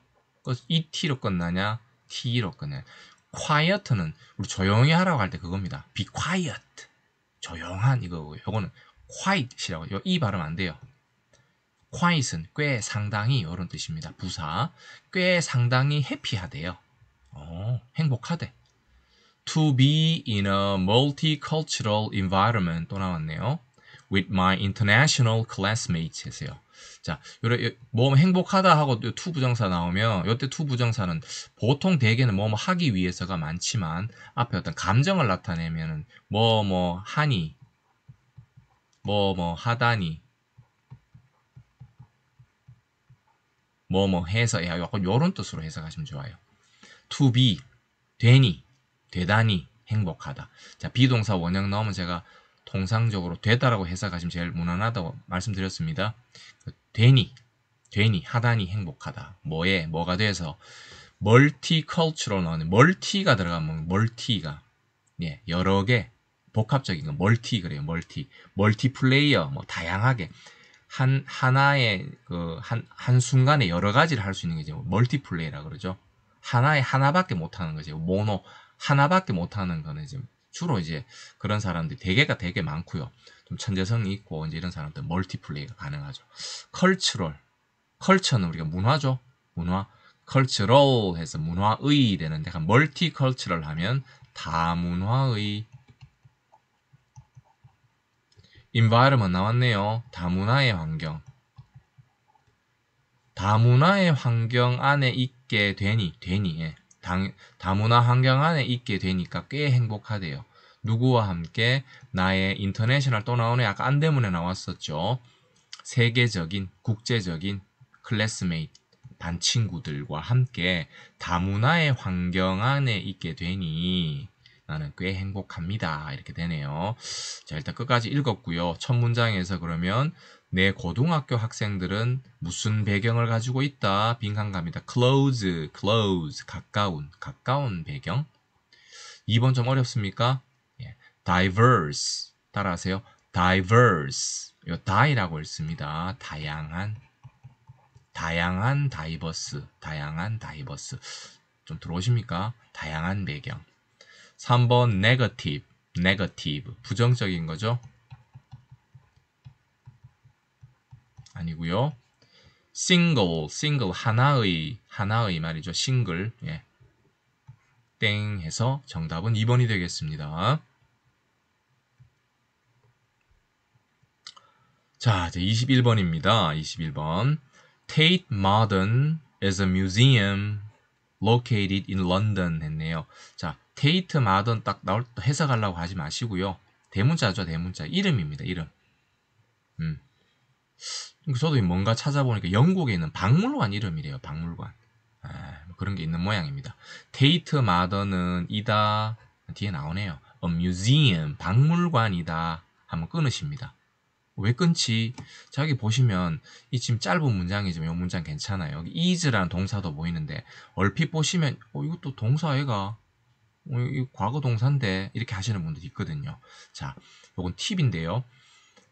이 t로 끝나냐, t로 끝나냐. quiet는 우리 조용히 하라고 할 때 그겁니다. be quiet. 조용한 이거고요. 거는 quiet이라고 요이 발음 안 돼요. quiet은 꽤 상당히 이런 뜻입니다. 부사 꽤 상당히 해피하대요. 어, 행복하대. To be in a multicultural environment 또 나왔네요. With my international classmates 해서요. 자, 요래 몸 행복하다 하고 투 부정사 나오면 요때 투 부정사는 보통 대개는 뭐뭐 하기 위해서가 많지만 앞에 어떤 감정을 나타내면은 뭐뭐 뭐, 하니 뭐뭐 뭐, 하다니 뭐뭐 뭐 해서 야 약간 요런 뜻으로 해석하시면 좋아요. to be 되니 되다니 행복하다. 자, 비동사 원형 넣으면 제가 통상적으로 되다라고 해석하시면 제일 무난하다고 말씀드렸습니다. 그 되니, 되니, 하다니 행복하다. 뭐에, 뭐가 돼서 멀티컬처로 나오는 멀티가 들어가면 뭐 멀티가 예, 여러 개 복합적인 거 멀티 그래요. 멀티, 멀티플레이어 뭐 다양하게 한 하나의 그 한 한 순간에 여러 가지를 할 수 있는 게 멀티플레이라 그러죠. 하나에 하나밖에 못 하는 거죠. 모노 하나밖에 못 하는 거는 지금 주로 이제 그런 사람들이 대개가 되게 많고요. 좀 천재성이 있고 이제 이런 사람들 멀티플레이가 가능하죠. 컬처럴, 컬처는 우리가 문화죠. 문화, 컬처럴 해서 문화의 되는데 약간 멀티컬처럴 하면 다문화의 인바이러먼 나왔네요. 다문화의 환경. 다문화의 환경 안에 있게 되니, 되니, 예. 당, 다문화 환경 안에 있게 되니까 꽤 행복하대요. 누구와 함께 나의 인터내셔널 또 나오네 아까 안 때문에 나왔었죠. 세계적인 국제적인 클래스메이트 반 친구들과 함께 다문화의 환경 안에 있게 되니 나는 꽤 행복합니다. 이렇게 되네요. 자, 일단 끝까지 읽었고요. 첫 문장에서 그러면 내 고등학교 학생들은 무슨 배경을 가지고 있다? 빈칸갑니다. close, close, 가까운, 가까운 배경. 2번 좀 어렵습니까? 예. diverse, 따라하세요. diverse, 요 die라고 읽습니다. 다양한, 다양한 다이버스, 다양한 다이버스. 좀 들어오십니까? 다양한 배경. 3번 negative, negative, 부정적인 거죠. 아니고요. single, single, 하나의, 하나의 말이죠. 싱글, 예. 땡 해서 정답은 2번이 되겠습니다. 자, 이제 21번입니다. 21번. Tate Modern is a museum located in London 했네요. 자, 데이트 마든 딱 나올 때해석가려고 하지 마시고요. 대문자죠, 대문자. 이름입니다, 이름. 음. 그러니까 저도 뭔가 찾아보니까 영국에 있는 박물관 이름이래요, 박물관. 아, 뭐 그런 게 있는 모양입니다. 데이트 마더는 이다. 뒤에 나오네요. A museum, 박물관이다. 한번 끊으십니다. 왜 끊지? 자기 보시면 이 지금 짧은 문장이지만 이 문장 괜찮아요. 여기 is라는 동사도 보이는데 얼핏 보시면 어, 이것도 동사애가 어, 이 과거 동사인데 이렇게 하시는 분들이 있거든요. 자, 요건 팁인데요.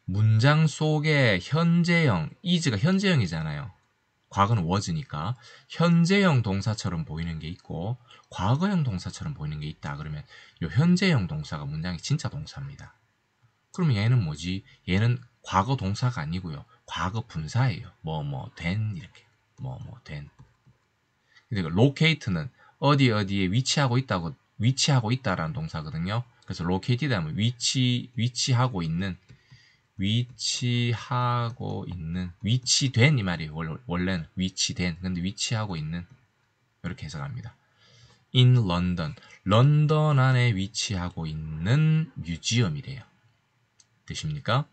문장 속에 현재형, is가 현재형이잖아요. 과거는 was니까. 현재형 동사처럼 보이는 게 있고 과거형 동사처럼 보이는 게 있다. 그러면 요 현재형 동사가 문장의 진짜 동사입니다. 그럼 얘는 뭐지? 얘는 과거 동사가 아니고요. 과거 분사예요. 뭐 뭐 된 이렇게. 뭐뭐 뭐, 된. 그러니까 근데 로케이트는 그 어디 어디에 위치하고 있다고 위치하고 있다라는 동사거든요. 그래서 located 하면 위치 위치하고 있는 위치하고 있는 위치된 이 말이 원래는 위치된 근데 위치하고 있는 이렇게 해석합니다. in London 런던 안에 위치하고 있는 뮤지엄이래요. 되십니까?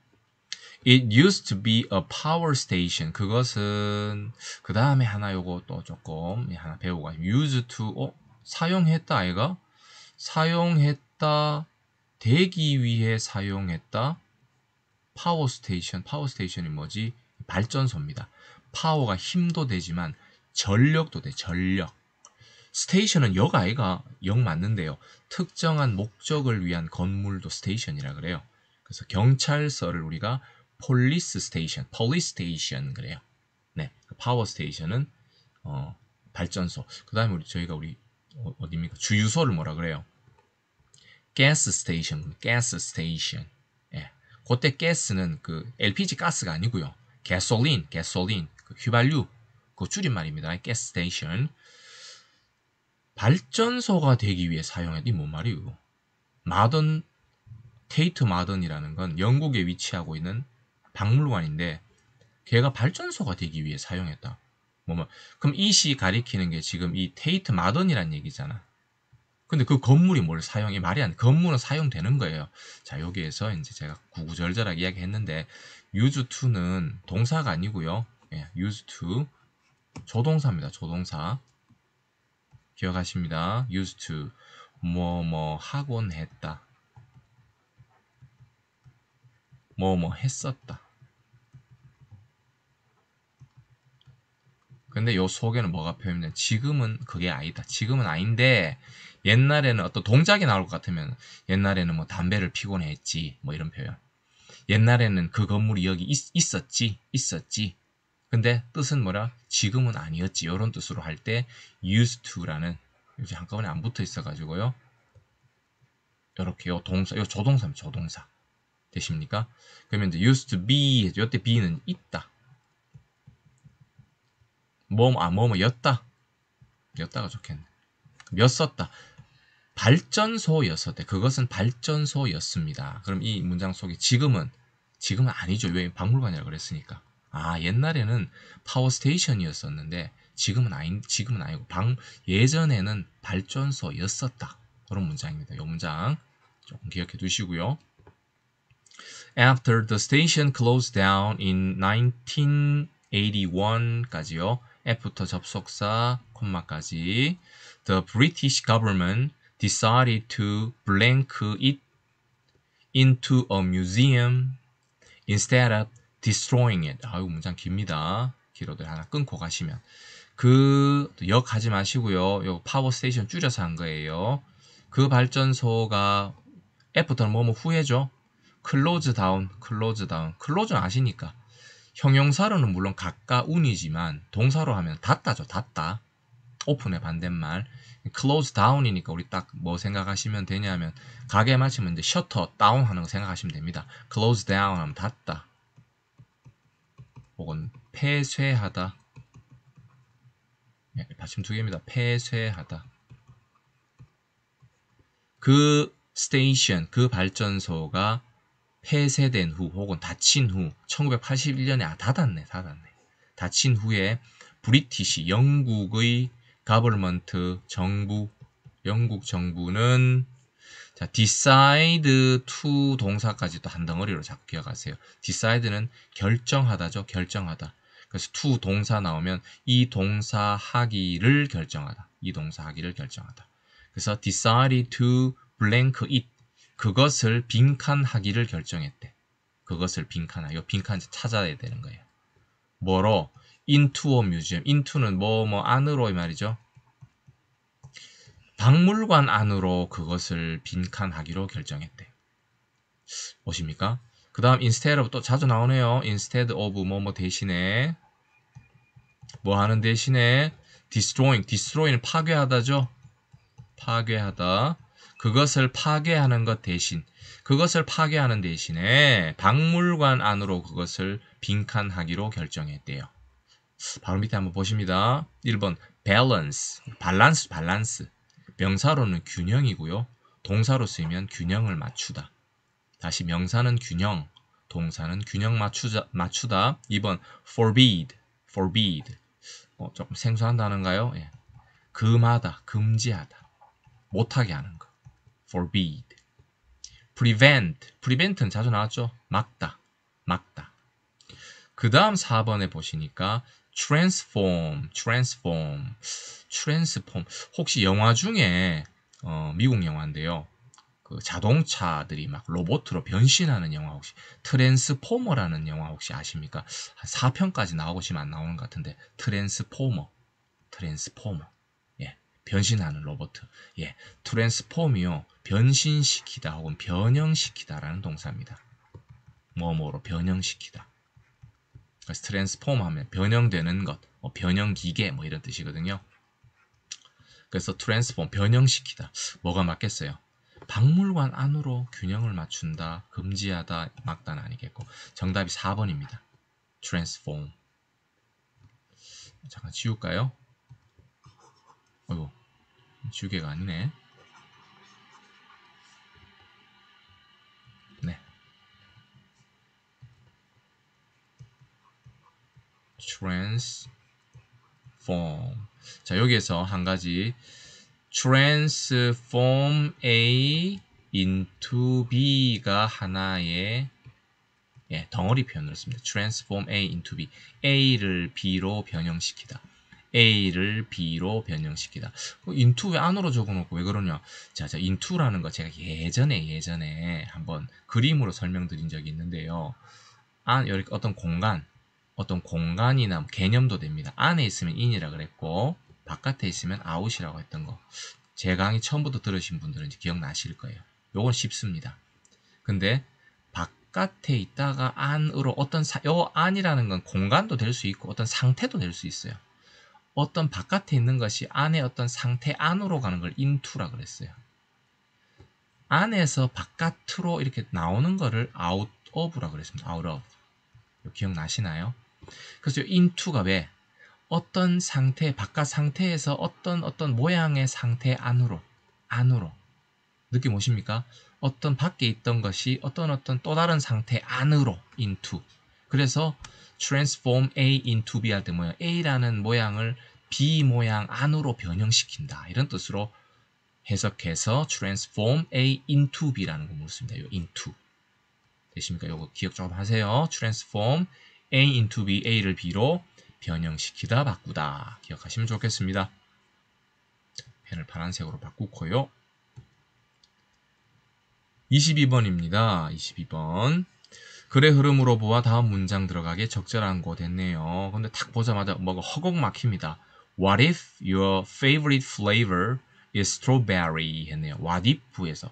It used to be a power station. 그것은 그 다음에 하나 요거 또 조금 하나 배우고 used to 어? 사용했다 아이가? 사용했다 되기 위해 사용했다 파워 스테이션 파워 스테이션이 뭐지 발전소입니다 파워가 힘도 되지만 전력도 돼 전력 스테이션은 역 아이가 역 맞는데요 특정한 목적을 위한 건물도 스테이션이라 그래요 그래서 경찰서를 우리가 폴리스 스테이션 폴리스 스테이션 그래요 네 파워 그 스테이션은 어, 발전소 그 다음에 우리 저희가 우리 어, 디입니까 주유소를 뭐라 그래요? 가스 스테이션, 가스 스테이션. 예. 그때 가스는 그 LPG 가스가 아니고요. 가솔린, 가솔린, 그 휘발유, 그 줄임말입니다. 가스 스테이션. 발전소가 되기 위해 사용했니뭔 말이에요? 마던 테이트 마던이라는 건 영국에 위치하고 있는 박물관인데 걔가 발전소가 되기 위해 사용했다. 뭐뭐 뭐, 그럼 이 시 가리키는 게 지금 이 테이트 마던이란 얘기잖아. 근데 그 건물이 뭘 사용이 말이 안 돼. 건물은 사용되는 거예요. 자 여기에서 이제 제가 구구절절하게 이야기했는데 유즈 투는 동사가 아니고요. 예, use 조동사입니다. 조동사 기억하십니다. use to 뭐뭐 하곤 했다. 뭐뭐 뭐, 했었다. 근데 요 속에는 뭐가 표현돼? 지금은 그게 아니다. 지금은 아닌데 옛날에는 어떤 동작이 나올 것 같으면 옛날에는 뭐 담배를 피곤 했지 뭐 이런 표현. 옛날에는 그 건물이 여기 있, 었지 있었지. 근데 뜻은 뭐라? 지금은 아니었지. 이런 뜻으로 할 때 used to라는 이제 한꺼번에 안 붙어 있어가지고요. 이렇게 요 동사, 요조동사입 조동사. 되십니까? 그러면 이제 used to be, 요때 be는 있다. 모음 아모음 였다 였다가 좋겠네 몇었다 발전소였을 때 그것은 발전소였습니다 그럼 이 문장 속에 지금은 지금은 아니죠 왜 박물관이라 고 그랬으니까 아 옛날에는 파워스테이션이었었는데 지금은 아니 지금은 아니고 방 예전에는 발전소였었다 그런 문장입니다 이 문장 조금 기억해 두시고요 After the station closed down in 1981까지요. 애프터 접속사, 콤마까지 The British government decided to blank it into a museum instead of destroying it. 아유 문장 깁니다. 기로들 하나 끊고 가시면 그 역 하지 마시고요. 요 파워 스테이션 줄여서 한 거예요. 그 발전소가 애프터는 뭐뭐 후회죠. 클로즈 다운, 클로즈 다운. 클로즈는 아시니까. 형용사로는 물론 가까운이지만 동사로 하면 닫다죠. 닫다. 오픈의 반대말. close down이니까 우리 딱 뭐 생각하시면 되냐면 가게 마치면 이제 셔터 다운 하는 거 생각하시면 됩니다. close down 하면 닫다. 혹은 폐쇄하다. 예, 받침 두 개입니다. 폐쇄하다. 그 스테이션, 그 발전소가 폐쇄된 후 혹은 닫힌 후 1981년에 아 닫았네 닫았네 닫힌 후에 브리티시 영국의 가버먼트 정부 영국 정부는 자, decide to 동사까지도 한 덩어리로 자꾸 기억하세요. decide는 결정하다죠. 결정하다. 그래서 to 동사 나오면 이 동사 하기를 결정하다. 이 동사 하기를 결정하다. 그래서 decide to blank it 그것을 빈칸하기를 결정했대. 그것을 빈칸하기. 빈칸 찾아야 되는 거예요. 뭐로? 인투 t 뮤지엄. 인투는뭐 뭐 안으로 이 말이죠. 박물관 안으로 그것을 빈칸하기로 결정했대. 보십니까? 그 다음 instead of 또 자주 나오네요. instead of 뭐뭐 뭐 대신에 뭐 하는 대신에 destroying, destroy는 파괴하다죠. 파괴하다. 그것을 파괴하는 것 대신 그것을 파괴하는 대신에 박물관 안으로 그것을 빈칸하기로 결정했대요. 바로 밑에 한번 보십니다. 1번 balance, 밸런스, 밸런스. 명사로는 균형이고요. 동사로 쓰이면 균형을 맞추다. 다시 명사는 균형, 동사는 균형 맞추자, 맞추다. 2번 forbid, forbid. 어, 조금 생소한 단어인가요? 예. 금하다, 금지하다. 못하게 하는 것. forbid. prevent. prevent는 자주 나왔죠. 막다. 막다. 그 다음 4번에 보시니까 transform, transform, transform. 혹시 영화 중에 어, 미국 영화인데요. 그 자동차들이 막 로봇으로 변신하는 영화 혹시 트랜스포머라는 영화 혹시 아십니까? 4편까지 나오고 지금 안 나오는 것 같은데 트랜스포머, 트랜스포머. 변신하는 로버트 예, 트랜스폼이요 변신시키다 혹은 변형시키다라는 동사입니다. 뭐뭐로 변형시키다. 그래서 트랜스폼 하면 변형되는 것, 뭐 변형기계 뭐 이런 뜻이거든요. 그래서 트랜스폼, 변형시키다. 뭐가 맞겠어요? 박물관 안으로 균형을 맞춘다, 금지하다, 막단 아니겠고 정답이 4번입니다. 트랜스폼. 잠깐 지울까요? 어이구 지우개가 아니네 네 transform 자 여기에서 한가지 transform A into B가 하나의 예, 덩어리 표현으로 씁니다. transform A into B. A를 B로 변형시키다. A를 B로 변형시키다. 어, 인투 왜 안으로 적어놓고 왜 그러냐? 자, 자 인투라는 거 제가 예전에 예전에 한번 그림으로 설명드린 적이 있는데요. 안 여기 어떤 공간, 어떤 공간이나 개념도 됩니다. 안에 있으면 인이라 그랬고 바깥에 있으면 아웃이라고 했던 거. 제 강의 처음부터 들으신 분들은 기억나실 거예요. 요건 쉽습니다. 근데 바깥에 있다가 안으로 어떤 사, 요 안이라는 건 공간도 될 수 있고 어떤 상태도 될 수 있어요. 어떤 바깥에 있는 것이 안에 어떤 상태 안으로 가는 걸 인투라 그랬어요. 안에서 바깥으로 이렇게 나오는 거를 out of라 그랬습니다. out of. 기억나시나요? 그래서 인투가 왜? 어떤 상태, 바깥 상태에서 어떤 어떤 모양의 상태 안으로, 안으로. 느낌 오십니까? 어떤 밖에 있던 것이 어떤 어떤 또 다른 상태 안으로 인투. 그래서 transform A into B 할때 뭐야? A라는 모양을 B 모양 안으로 변형시킨다. 이런 뜻으로 해석해서 transform A into B라는 공부를 씁니다. 요 into. 되십니까? 요거 기억 좀 하세요. transform A into B, A를 B로 변형시키다, 바꾸다. 기억하시면 좋겠습니다. 펜을 파란색으로 바꾸고요. 22번입니다. 22번. 글의 흐름으로 보아 다음 문장 들어가기 적절한 곳 됐네요. 근데 탁 보자마자 뭐가 허걱 막힙니다. What if your favorite flavor is strawberry 했네요. What if에서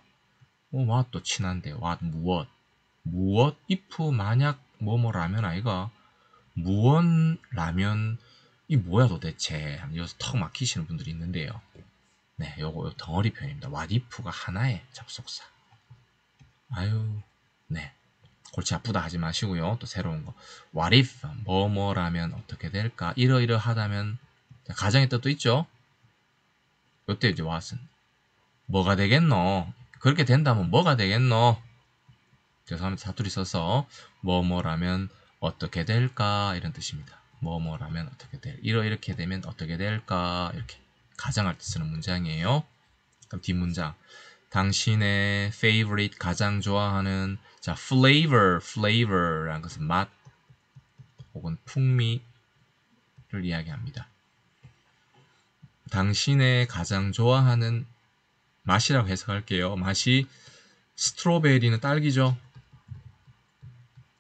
어, w 또 친한데 what 무엇 무엇 if 만약 뭐뭐 라면 아이가 무언 라면 이 뭐야 도대체 여기서 턱 막히시는 분들이 있는데요. 네, 요거 요 덩어리 편입니다. what if가 하나의 접속사. 아유, 네. 골치 아프다 하지 마시고요. 또 새로운 거. What if? 뭐뭐라면 어떻게 될까? 이러이러하다면 가정의 뜻도 있죠. 요때 이제 w h 뭐가 되겠노? 그렇게 된다면 뭐가 되겠노? 죄송합니다. 사투리 써서 뭐뭐라면 어떻게 될까? 이런 뜻입니다. 뭐뭐라면 어떻게 될 이러이렇게 되면 어떻게 될까? 이렇게 가정할 때 쓰는 문장이에요. 그럼 뒷문장 당신의 favorite 가장 좋아하는 자 flavor flavor라는 것은 맛 혹은 풍미를 이야기합니다. 당신의 가장 좋아하는 맛이라고 해석할게요. 맛이 스트로베리는 딸기죠.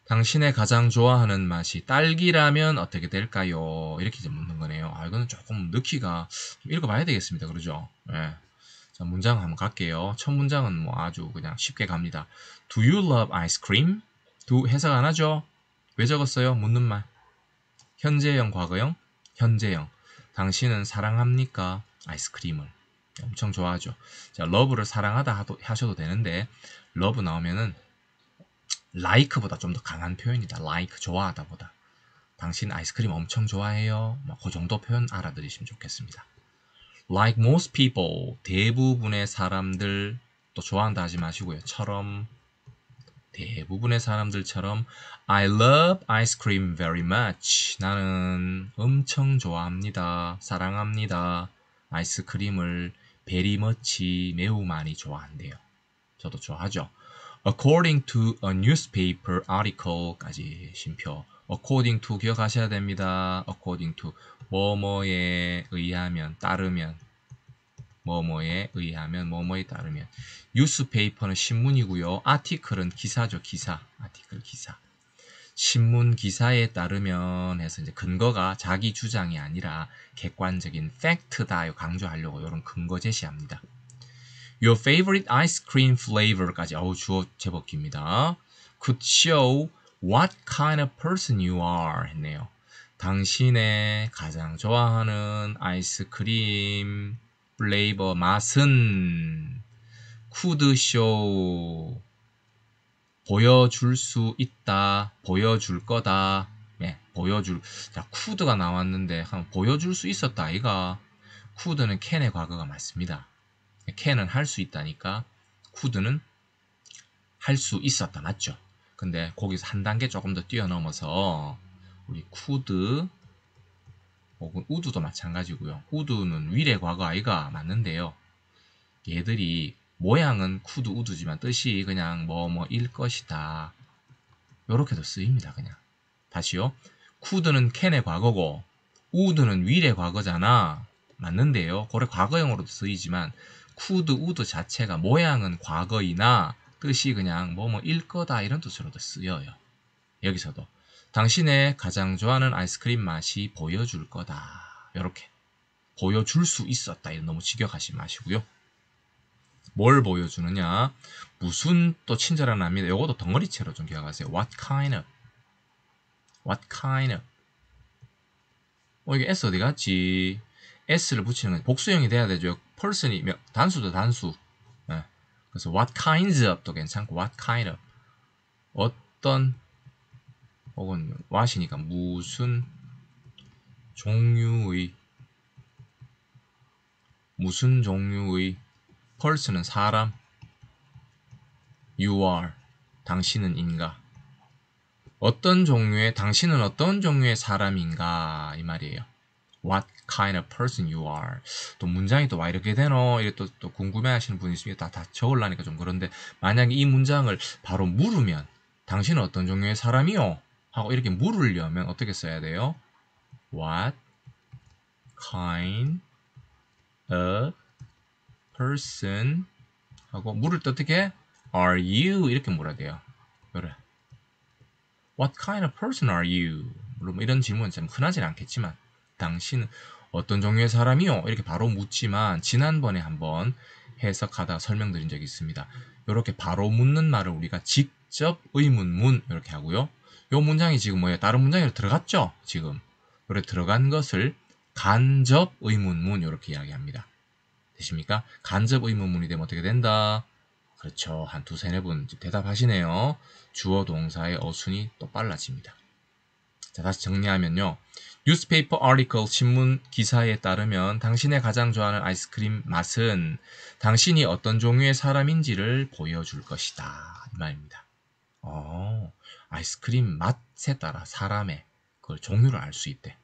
당신의 가장 좋아하는 맛이 딸기라면 어떻게 될까요? 이렇게 묻는 거네요. 아, 이거는 조금 넣기가 읽어봐야 되겠습니다. 그러죠? 네. 자, 문장 한번 갈게요. 첫 문장은 뭐 아주 그냥 쉽게 갑니다. Do you love ice cream? 두 해석 안 하죠? 왜 적었어요? 묻는 말. 현재형, 과거형, 현재형. 당신은 사랑합니까? 아이스크림을. 엄청 좋아하죠. 자, 러브를 사랑하다 하도, 하셔도 되는데 러브 나오면은 like보다 좀 더 강한 표현이다. like 좋아하다보다. 당신 아이스크림 엄청 좋아해요. 뭐그 정도 표현 알아들으시면 좋겠습니다. like most people 대부분의 사람들 또 좋아한다 하지 마시고요. 처럼 대부분의 사람들처럼 I love ice cream very much. 나는 엄청 좋아합니다. 사랑합니다. 아이스크림을 very much 매우 많이 좋아한대요. 저도 좋아하죠. According to a newspaper article까지 심표 according to 기억하셔야 됩니다. according to 뭐뭐에 의하면 따르면 뭐뭐에 의하면 뭐뭐에 따르면 뉴스페이퍼는 신문이고요. 아티클은 기사죠. 기사. 아티클 기사. 신문 기사에 따르면 해서 이제 근거가 자기 주장이 아니라 객관적인 팩트다 강조하려고 이런 근거 제시합니다. Your favorite ice cream flavor까지 어우 주어 제법 깁니다. Could show what kind of person you are 했네요. 당신의 가장 좋아하는 아이스크림 플레이버 맛은 쿠드쇼 보여줄 수 있다 보여줄 거다 예, 보여줄 자 쿠드가 나왔는데 한번 보여줄 수 있었다 아이가 쿠드는 캔의 과거가 맞습니다 캔은 할 수 있다니까 쿠드는 할 수 있었다 맞죠 근데 거기서 한 단계 조금 더 뛰어넘어서 우리 쿠드 혹은 우드도 마찬가지고요. 우드는 위례 과거 아이가 맞는데요. 얘들이 모양은 쿠드 우드지만 뜻이 그냥 뭐 뭐일 것이다. 이렇게도 쓰입니다. 그냥 다시요. 쿠드는 캔의 과거고 우드는 위례 과거잖아. 맞는데요. 고래 과거형으로도 쓰이지만 쿠드 우드 자체가 모양은 과거이나 뜻이 그냥 뭐 뭐 일 거다 이런 뜻으로도 쓰여요. 여기서도 당신의 가장 좋아하는 아이스크림 맛이 보여줄 거다. 이렇게 보여줄 수 있었다. 이런 너무 직역하지 마시고요. 뭘 보여주느냐 무슨 또 친절한 남이다. 요것도 덩어리채로 좀 기억하세요. What kind of? What kind of? 어 이게 S 어디 갔지? S를 붙이는 건 복수형이 돼야 되죠. person이 단수도 단수. 그래서 what kinds of 도 괜찮고 what kind of 어떤 혹은 what이니까 무슨 종류의 무슨 종류의 person은 사람 you are 당신은 인가 어떤 종류의 당신은 어떤 종류의 사람인가 이 말이에요. what kind of person you are. 또 문장이 또 와 이렇게 되노? 이렇게 또, 또 궁금해하시는 분이 있으면 다, 다 적으려니까 좀 그런데 만약에 이 문장을 바로 물으면 당신은 어떤 종류의 사람이요? 하고 이렇게 물으려면 어떻게 써야 돼요? What kind of person 하고 물을 때 어떻게 are you 이렇게 물어야 돼요. 그래. What kind of person are you? 이런 질문은 참 흔하진 않겠지만 당신 어떤 종류의 사람이요? 이렇게 바로 묻지만 지난번에 한번 해석하다 설명드린 적이 있습니다. 이렇게 바로 묻는 말을 우리가 직접 의문문 이렇게 하고요. 이 문장이 지금 뭐예요? 다른 문장에 들어갔죠? 지금. 요래 들어간 것을 간접 의문문 이렇게 이야기합니다. 되십니까? 간접 의문문이 되면 어떻게 된다? 그렇죠. 한 두세 네분 대답하시네요. 주어 동사의 어순이 또 빨라집니다. 자, 다시 정리하면요. 뉴스페이퍼 a r t 신문 기사에 따르면 당신의 가장 좋아하는 아이스크림 맛은 당신이 어떤 종류의 사람인지를 보여줄 것이다. 이 말입니다. 어, 아이스크림 맛에 따라 사람의 그걸 종류를 알 수 있대.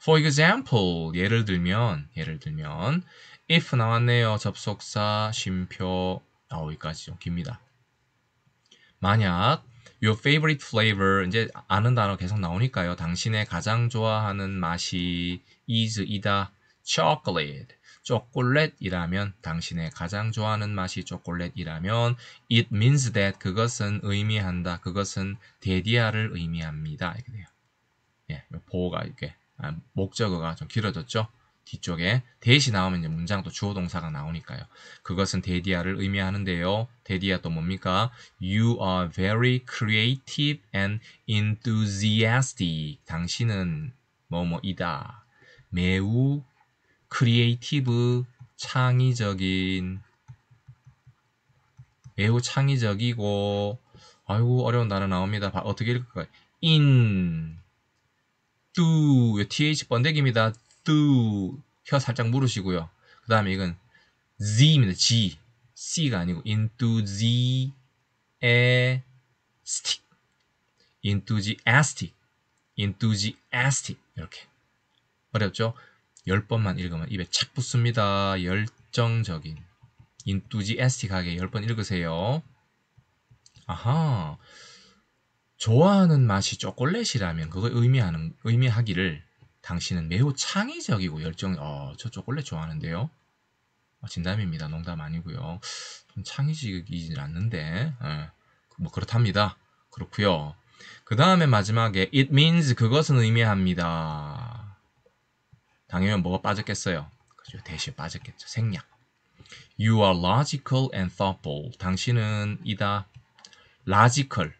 For example, 예를 들면, 예를 들면, if 나왔네요. 접속사, 쉼표, 나오기까지 아, 좀 깁니다. 만약 your favorite flavor 이제 아는 단어 계속 나오니까요. 당신의 가장 좋아하는 맛이 is 이다 chocolate. 초콜릿이라면 당신의 가장 좋아하는 맛이 초콜릿이라면 it means that 그것은 의미한다. 그것은 대디아를 의미합니다. 이렇게 돼요. 예, 보호가 이렇게 아, 목적어가 좀 길어졌죠. 뒤쪽에 대시 나오면 이제 문장도 주어 동사가 나오니까요. 그것은 대디아를 의미하는데요. 대디아 또 뭡니까? You are very creative and enthusiastic. 당신은 뭐뭐이다. 매우 크리에이티브, 창의적인, 매우 창의적이고 아이고 어려운 단어 나옵니다. 어떻게 읽을까요? in, d th 번데기입니다. 뚜, 혀 살짝 물으시고요. 그 다음에 이건 Z입니다. G. C가 아니고 into the a stick. into the astic. into the astic. 이렇게. 어렵죠? 열 번만 읽으면 입에 착 붙습니다. 열정적인. into the astic하게 열 번 읽으세요. 아하. 좋아하는 맛이 초콜릿이라면 그걸 의미하는, 의미하기를 당신은 매우 창의적이고 열정이 어, 저 초콜릿 좋아하는데요. 어, 진담입니다. 농담 아니고요. 좀 창의적이진 않는데 에, 예, 그 뭐 그렇답니다. 그렇고요. 그 다음에 마지막에 it means 그것은 의미합니다. 당연히 뭐가 빠졌겠어요. 그죠? 대신 빠졌겠죠. 생략. You are logical and thoughtful. 당신은 이다 logical,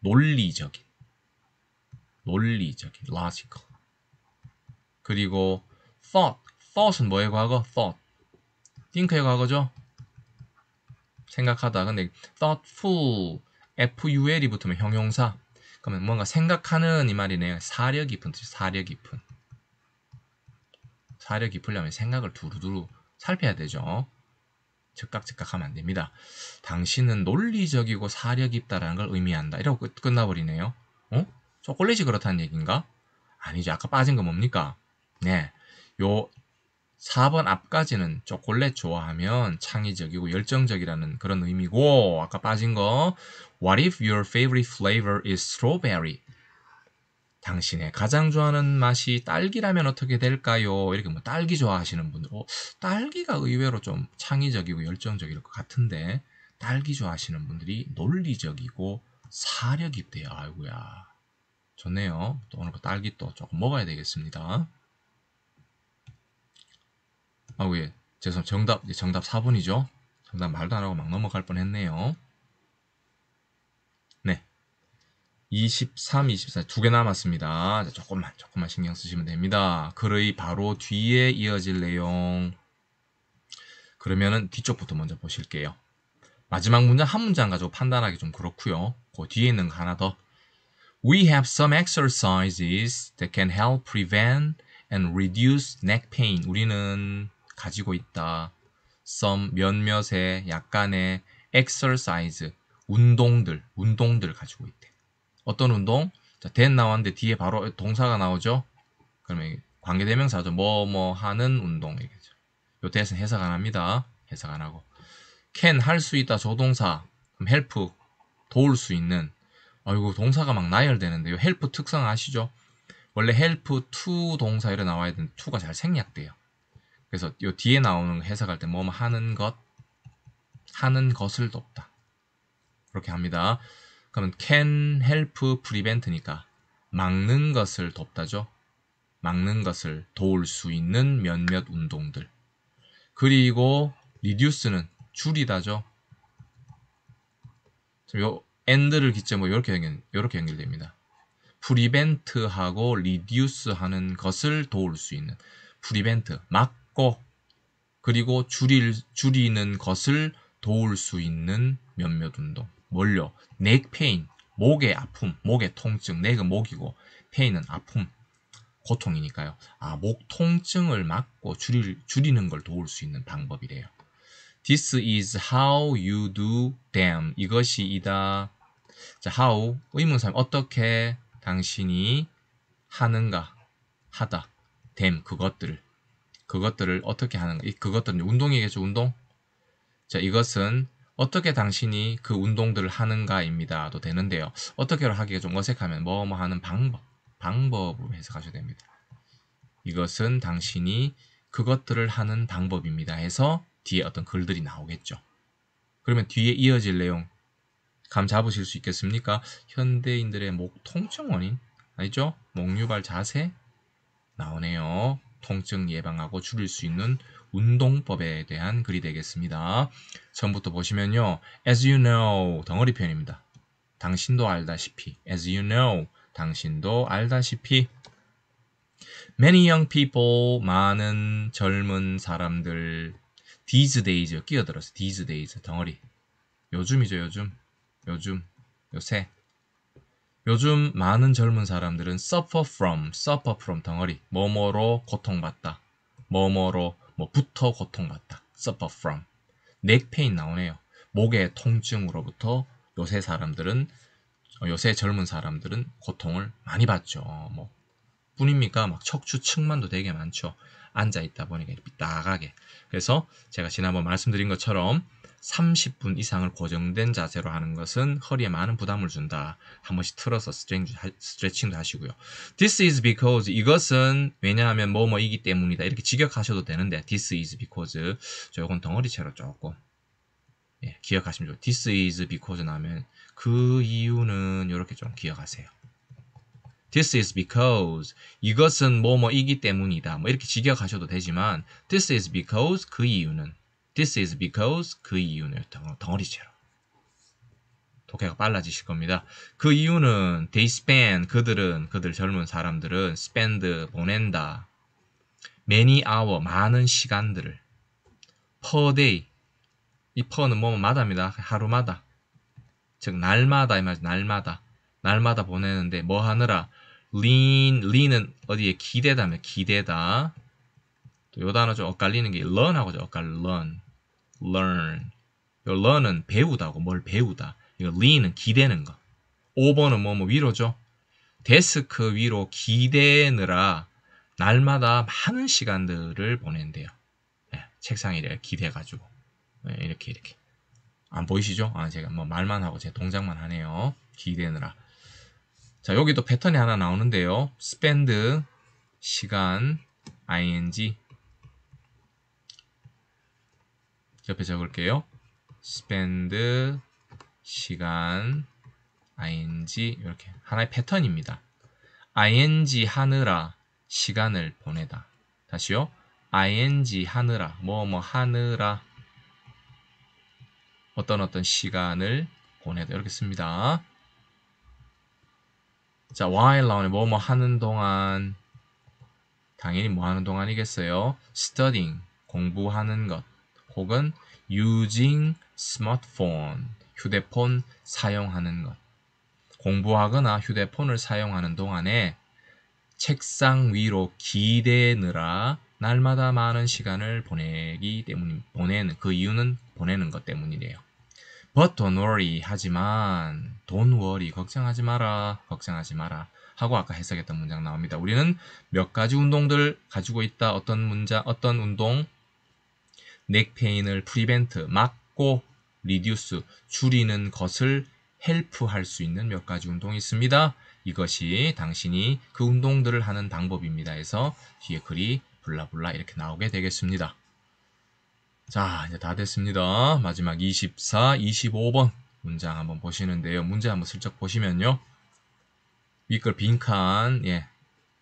논리적인, 논리적인, logical. 그리고 thought. thought은 뭐의 과거? thought. think의 과거죠. 생각하다. 근데 thoughtful, ful이 붙으면 형용사. 그러면 뭔가 생각하는 이 말이네요. 사려 깊은 뜻이 사려 깊은. 사려 깊으려면 생각을 두루두루 살펴야 되죠. 즉각즉각 하면 안 됩니다. 당신은 논리적이고 사려 깊다라는 걸 의미한다. 이러고 끝, 나버리네요 어? 초콜릿이 그렇다는 얘기인가? 아니죠 아까 빠진 거 뭡니까? 네. 요 4번 앞까지는 초콜릿 좋아하면 창의적이고 열정적이라는 그런 의미고 아까 빠진 거 What if your favorite flavor is strawberry? 당신의 가장 좋아하는 맛이 딸기라면 어떻게 될까요? 이렇게 뭐 딸기 좋아하시는 분들, 어, 딸기가 의외로 좀 창의적이고 열정적일 것 같은데 딸기 좋아하시는 분들이 논리적이고 사려깊대요 아이고야. 좋네요. 또 오늘 그 딸기 또 조금 먹어야 되겠습니다. 아 왜? 예 죄송 정답 정답 4번이죠 정답 말도 안하고 막 넘어갈 뻔했네요 네 23, 24두 개 남았습니다 자, 조금만 조금만 신경 쓰시면 됩니다 글의 바로 뒤에 이어질 내용 그러면은 뒤쪽부터 먼저 보실게요 마지막 문장 한 문장 가지고 판단하기 좀 그렇고요 그 뒤에 있는 거 하나 더 We have some exercises that can help prevent and reduce neck pain 우리는 가지고 있다. some 몇몇의 약간의 exercise 운동들 운동들 가지고 있대. 어떤 운동? 자, t 나왔는데 뒤에 바로 동사가 나오죠. 그러면 관계대명사죠. 뭐 뭐 하는 운동 이기죠요 대신 해석 안 합니다. 해석 안 하고 can 할 수 있다 조동사 그럼 help 도울 수 있는 아이고 동사가 막 나열되는데요. help 특성 아시죠? 원래 help to 동사 이래 나와야 되는데 to가 잘 생략돼요. 그래서 요 뒤에 나오는 해석할 때 뭐 뭐 하는 것 하는 것을 돕다 그렇게 합니다. 그러면 can help prevent니까 막는 것을 돕다죠. 막는 것을 도울 수 있는 몇몇 운동들. 그리고 reduce는 줄이다죠. 요 end를 기점으로 이렇게 뭐 연결 이렇게 연결됩니다. prevent하고 reduce하는 것을 도울 수 있는 prevent 막 찾고 그리고 줄일, 줄이는 것을 도울 수 있는 몇몇 운동. 뭘요? 넥 페인, 목의 아픔, 목의 통증. 넥은 목이고 페인은 아픔, 고통이니까요. 아, 목 통증을 막고 줄일, 줄이는 걸 도울 수 있는 방법이래요. This is how you do them. 이것이 이다. 자, how 의문사 어떻게 당신이 하는가 하다 them 그것들을 그것들을 어떻게 하는가. 그것들은 운동이겠죠. 운동. 자, 이것은 어떻게 당신이 그 운동들을 하는가입니다도 되는데요. 어떻게로 하기가 좀 어색하면 뭐뭐 뭐 하는 방법, 방법으로 해석하셔야 됩니다. 이것은 당신이 그것들을 하는 방법입니다 해서 뒤에 어떤 글들이 나오겠죠. 그러면 뒤에 이어질 내용 감 잡으실 수 있겠습니까? 현대인들의 목 통증 원인 아니죠? 목유발 자세 나오네요. 통증 예방하고 줄일 수 있는 운동법에 대한 글이 되겠습니다. 처음부터 보시면요. As you know 덩어리 표현입니다. 당신도 알다시피 As you know 당신도 알다시피 Many young people 많은 젊은 사람들 These days 끼어들었어. These days 덩어리 요즘이죠 요즘 요즘 요새 요즘 많은 젊은 사람들은 suffer from, suffer from 덩어리, 뭐뭐로 고통받다, 뭐뭐로 뭐부터 고통받다, suffer from. 넥페인 나오네요. 목의 통증으로부터 요새 사람들은 어, 요새 젊은 사람들은 고통을 많이 받죠. 뭐 뿐입니까? 막 척추 측만도 되게 많죠. 앉아 있다 보니까 삐딱하게. 그래서 제가 지난번 말씀드린 것처럼 30분 이상을 고정된 자세로 하는 것은 허리에 많은 부담을 준다. 한 번씩 틀어서 스트레칭도 하시고요. This is because 이것은 왜냐하면 뭐뭐이기 때문이다. 이렇게 직역하셔도 되는데 This is because 저 요건 덩어리체로 조금 예, 기억하시면 좋고 This is because 나면 그 이유는 이렇게 좀 기억하세요. This is because 이것은 뭐뭐이기 때문이다. 뭐 이렇게 직역하셔도 되지만 This is because 그 이유는 This is because 그 이유는 덩어리째로 독해가 빨라지실 겁니다. 그 이유는 they spend 그들은 그들 젊은 사람들은 spend 보낸다. many hour 많은 시간들을 per day 이 per는 뭐마다입니다. 하루마다 즉 날마다 이 말이죠. 날마다 날마다 보내는데 뭐 하느라 lean lean은 어디에 기대다며 기대다. 또요 단어 좀 엇갈리는 게 learn하고 좀 엇갈려 learn learn. 요 learn은 배우다고 뭘 배우다. 이거 lean은 기대는 거. 5번은 뭐뭐 위로죠. 데스크 위로 기대느라 날마다 많은 시간들을 보낸대요. 네, 책상에 이렇 기대가지고 네, 이렇게 이렇게 안 보이시죠? 아 제가 뭐 말만 하고 제 동작만 하네요. 기대느라. 자 여기도 패턴이 하나 나오는데요. spend 시간 ing 옆에 적을게요. spend 시간 ing 이렇게 하나의 패턴입니다. ing 하느라 시간을 보내다. 다시요. ing 하느라 뭐뭐 뭐, 하느라 어떤 어떤 시간을 보내다 이렇게 씁니다. 자, while 나오네. 뭐뭐 뭐 하는 동안 당연히 뭐 하는 동안이겠어요? studying 공부하는 것 혹은 using smartphone 휴대폰 사용하는 것 공부하거나 휴대폰을 사용하는 동안에 책상 위로 기대느라 날마다 많은 시간을 보내기 때문 보내는 그 이유는 보내는 것 때문이래요. But don't worry 하지만 don't worry 걱정하지 마라 걱정하지 마라 하고 아까 해석했던 문장 나옵니다. 우리는 몇 가지 운동들 가지고 있다. 어떤 문장 어떤 운동 넥페인을 프리벤트, 막고, 리듀스, 줄이는 것을 헬프할 수 있는 몇 가지 운동이 있습니다. 이것이 당신이 그 운동들을 하는 방법입니다. 해서 뒤에 글이 블라블라 이렇게 나오게 되겠습니다. 자, 이제 다 됐습니다. 마지막 24, 25번 문장 한번 보시는데요. 문제 한번 슬쩍 보시면요. 윗글 빈칸, 예,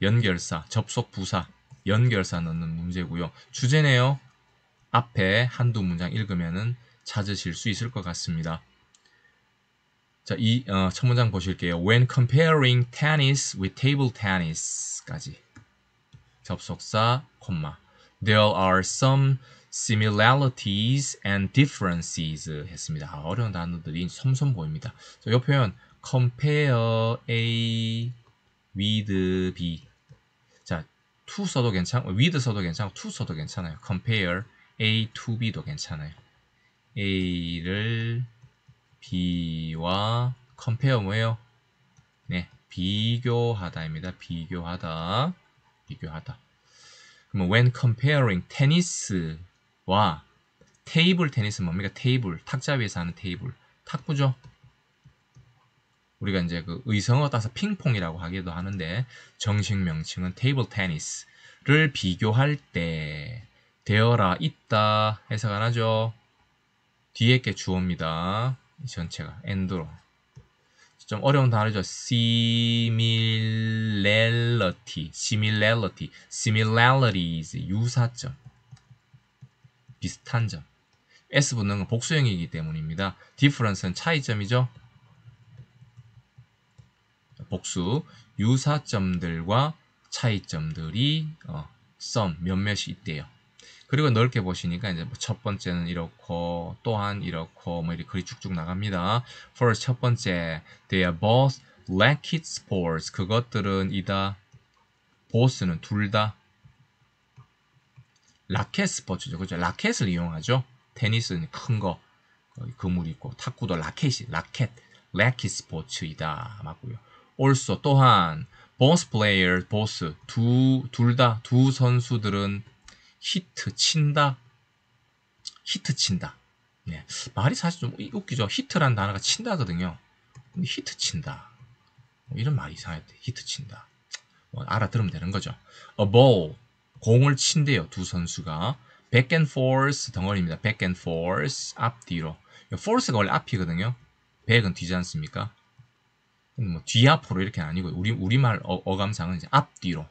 연결사, 접속 부사, 연결사 넣는 문제고요. 주제네요. 앞에 한두 문장 읽으면은 찾으실 수 있을 것 같습니다. 자, 이 어, 첫 문장 보실게요. When comparing tennis with table tennis까지 접속사 콤마 There are some similarities and differences 했습니다. 아, 어려운 단어들이 솜솜 보입니다. 자, 이 표현 compare A with B 자, to 써도 괜찮고 with 써도 괜찮고 to 써도 괜찮아요. compare A to B도 괜찮아요. A를 B와 c o m 컴페어 뭐예요? 네, 비교하다입니다. 비교하다. 비교하다. 그러 when comparing 테니스와 테이블 테니스는 뭡니까? 테이블, 탁자 위에서 하는 테이블. 탁구죠? 우리가 이제 그 의성어 따서 핑퐁이라고 하기도 하는데 정식 명칭은 테이블 테니스를 비교할 때 되어라, 있다 해석 안 하죠. 뒤에 게 주어입니다. 전체가 end로. 좀 어려운 단어죠. similarity, similarity, similarities, 유사점, 비슷한 점. s 붙는 건 복수형이기 때문입니다. difference는 차이점이죠. 복수, 유사점들과 차이점들이 어, sum, 몇몇이 있대요. 그리고 넓게 보시니까 이제 뭐 첫 번째는 이렇고 또한 이렇고 뭐 이렇게 글이 쭉쭉 나갑니다. First 첫 번째, they are both l a c k i n sports. 그것들은 이다. 보스는 둘다 라켓 스포츠죠. 그죠? 라켓을 이용하죠. 테니스는 큰 거, 그물 있고 탁구도 라켓이 라켓, 라켓 스포츠이다 맞고요. also 또한 both players, both 두둘다두 선수들은 히트 친다. 히트 친다. 네. 말이 사실 좀 웃기죠. 히트란 단어가 친다거든요. 근데 히트 친다. 뭐 이런 말이 이상할 때 히트 친다. 뭐 알아들으면 되는 거죠. A ball. 공을 친대요. 두 선수가. back and forth 덩어리입니다. back and forth. 앞뒤로. force가 원래 앞이거든요. back은 뒤지 않습니까? 뭐 뒤앞으로 이렇게는 아니고 우리 우리말 어, 어감상은 이제 앞뒤로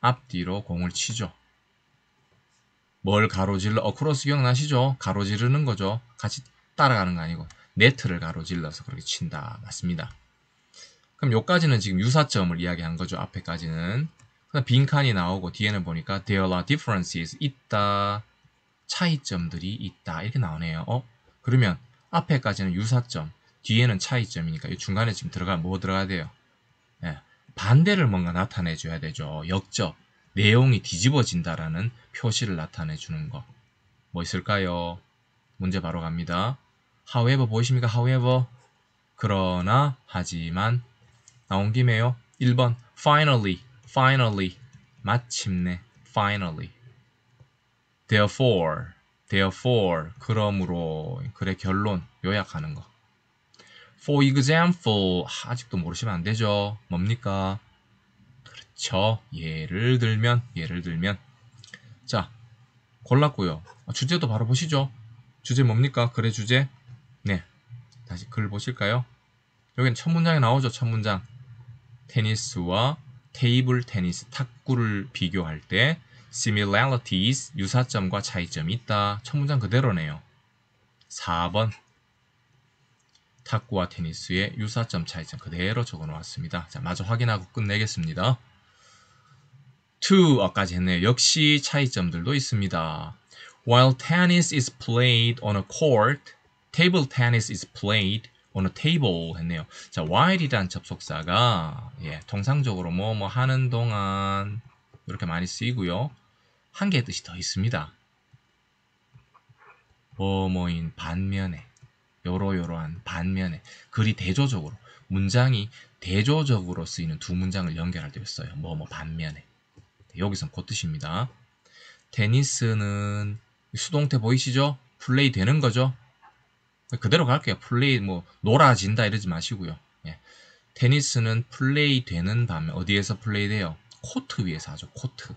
앞뒤로 공을 치죠. 뭘 가로질러? 어크로스 기억나시죠? 가로지르는 거죠. 같이 따라가는 거 아니고 네트를 가로질러서 그렇게 친다. 맞습니다. 그럼 요까지는 지금 유사점을 이야기한 거죠. 앞에까지는. 그다음 빈칸이 나오고 뒤에는 보니까 there are differences 있다. 차이점들이 있다. 이렇게 나오네요. 어? 그러면 앞에까지는 유사점, 뒤에는 차이점이니까 이 중간에 지금 들어가 뭐 들어가야 돼요? 반대를 뭔가 나타내줘야 되죠. 역적, 내용이 뒤집어진다라는 표시를 나타내주는 것. 뭐 있을까요? 문제 바로 갑니다. however 보이십니까? however 그러나 하지만 나온 김에요. 1번 finally, finally 마침내 finally therefore, therefore 그러므로 그래 결론 요약하는 것 For example, 아직도 모르시면 안 되죠. 뭡니까? 그렇죠. 예를 들면, 예를 들면. 자, 골랐고요. 아, 주제도 바로 보시죠. 주제 뭡니까? 글의 주제? 네. 다시 글 보실까요? 여긴 첫 문장에 나오죠. 첫 문장. 테니스와 테이블 테니스 탁구를 비교할 때 similarities 유사점과 차이점이 있다. 첫 문장 그대로네요. 4번 탁구와 테니스의 유사점 차이점 그대로 적어놓았습니다. 자, 마저 확인하고 끝내겠습니다. to 까지 했네요. 역시 차이점들도 있습니다. While tennis is played on a court, table tennis is played on a table 했네요. 자, while이란 접속사가 예, 통상적으로 뭐뭐 뭐 하는 동안 이렇게 많이 쓰이고요. 한 개의 뜻이 더 있습니다. 뭐뭐인 반면에 여러여러한 반면에 글이 대조적으로 문장이 대조적으로 쓰이는 두 문장을 연결할 때 써요. 뭐 뭐 반면에 네, 여기선 그 뜻입니다. 테니스는 수동태 보이시죠? 플레이 되는 거죠? 그대로 갈게요. 플레이 뭐 놀아진다 이러지 마시고요. 예. 테니스는 플레이 되는 반면 어디에서 플레이 돼요? 코트 위에서 하죠. 코트.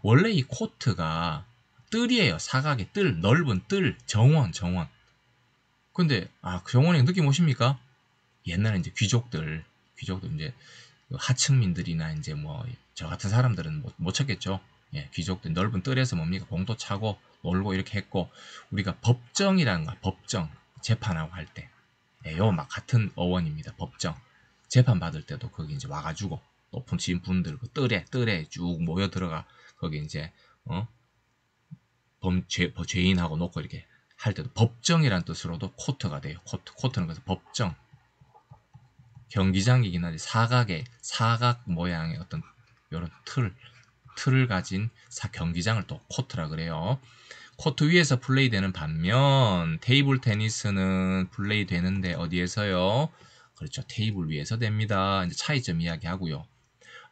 원래 이 코트가 뜰이에요. 사각의 뜰, 넓은 뜰, 정원, 정원. 근데 아그 정원의 느낌 오십니까? 옛날에 이제 귀족들 귀족들 이제 그 하층민들이나 이제 뭐 저 같은 사람들은 못, 못 찾겠죠. 예, 귀족들 넓은 뜰에서 뭡니까 공도 차고 놀고 이렇게 했고 우리가 법정이라는 거 법정 재판하고 할때 예, 요막 같은 어원입니다. 법정 재판 받을 때도 거기 이제 와가지고 높은 지인 분들 그 뜰에 뜰에 쭉 모여 들어가 거기 이제 어 범죄 뭐 죄인하고 놓고 이렇게 할 때도 법정이란 뜻으로도 코트가 돼요. 코트. 코트는 그래서 법정. 경기장이긴 한데 사각의 사각 모양의 어떤 이런 틀 틀을 가진 사 경기장을 또 코트라 그래요. 코트 위에서 플레이되는 반면 테이블 테니스는 플레이되는데 어디에서요? 그렇죠. 테이블 위에서 됩니다. 이제 차이점 이야기하고요.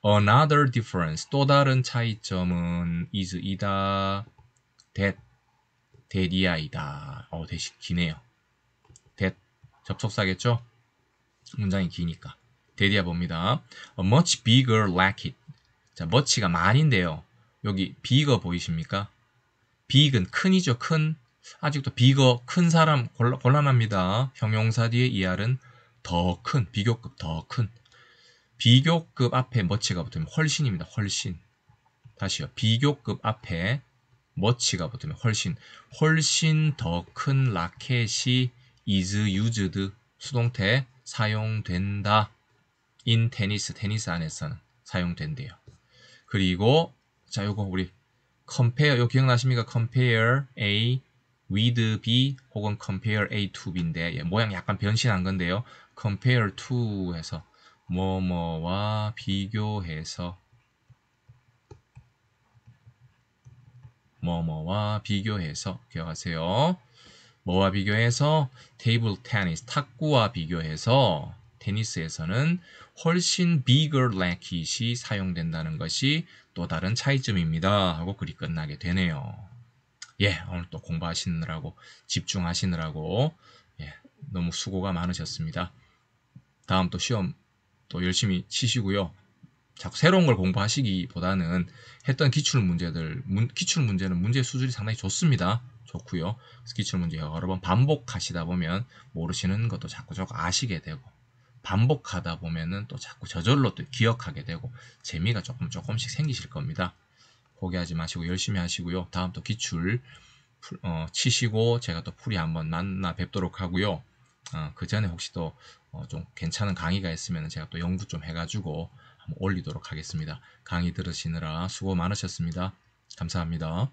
Another difference 또 다른 차이점은 is 이다 that 데디아이다 어, 대시 기네요. 데 접속사겠죠? 문장이 기니까. 데디아 봅니다. A much bigger racket. 자, much가 많인데요. 여기 bigger 보이십니까? big은 큰이죠, 큰. 아직도 bigger, 큰 사람 곤란합니다. 형용사 뒤에 er은 더 큰, 비교급 더 큰. 비교급 앞에 much가 붙으면 훨씬입니다, 훨씬. 다시요. 비교급 앞에 머치가 붙으면 훨씬 훨씬 더 큰 라켓이 is used 수동태 사용된다. 인 테니스 테니스 안에서는 사용된대요. 그리고 자 요거 우리 compare 요 기억나십니까? compare A with B 혹은 compare A to B인데 예, 모양 약간 변신한 건데요. compare to 해서 뭐뭐와 비교해서 뭐뭐와 비교해서 기억하세요. 뭐와 비교해서 테이블 테니스 탁구와 비교해서 테니스에서는 훨씬 bigger racket이 사용된다는 것이 또 다른 차이점입니다. 하고 글이 끝나게 되네요. 예, 오늘 또 공부하시느라고 집중하시느라고 예, 너무 수고가 많으셨습니다. 다음 또 시험 또 열심히 치시고요. 자꾸 새로운 걸 공부하시기보다는 했던 기출 문제들 문, 기출 문제는 문제 수준이 상당히 좋습니다. 좋고요. 기출 문제 여러 번 반복하시다 보면 모르시는 것도 자꾸 자꾸 아시게 되고 반복하다 보면은 또 자꾸 저절로 또 기억하게 되고 재미가 조금 조금씩 생기실 겁니다. 포기하지 마시고 열심히 하시고요. 다음 또 기출 어, 치시고 제가 또 풀이 한번 만나 뵙도록 하고요. 어, 그 전에 혹시 또좀 어, 괜찮은 강의가 있으면 제가 또 연구 좀 해가지고 올리도록 하겠습니다. 강의 들으시느라 수고 많으셨습니다. 감사합니다.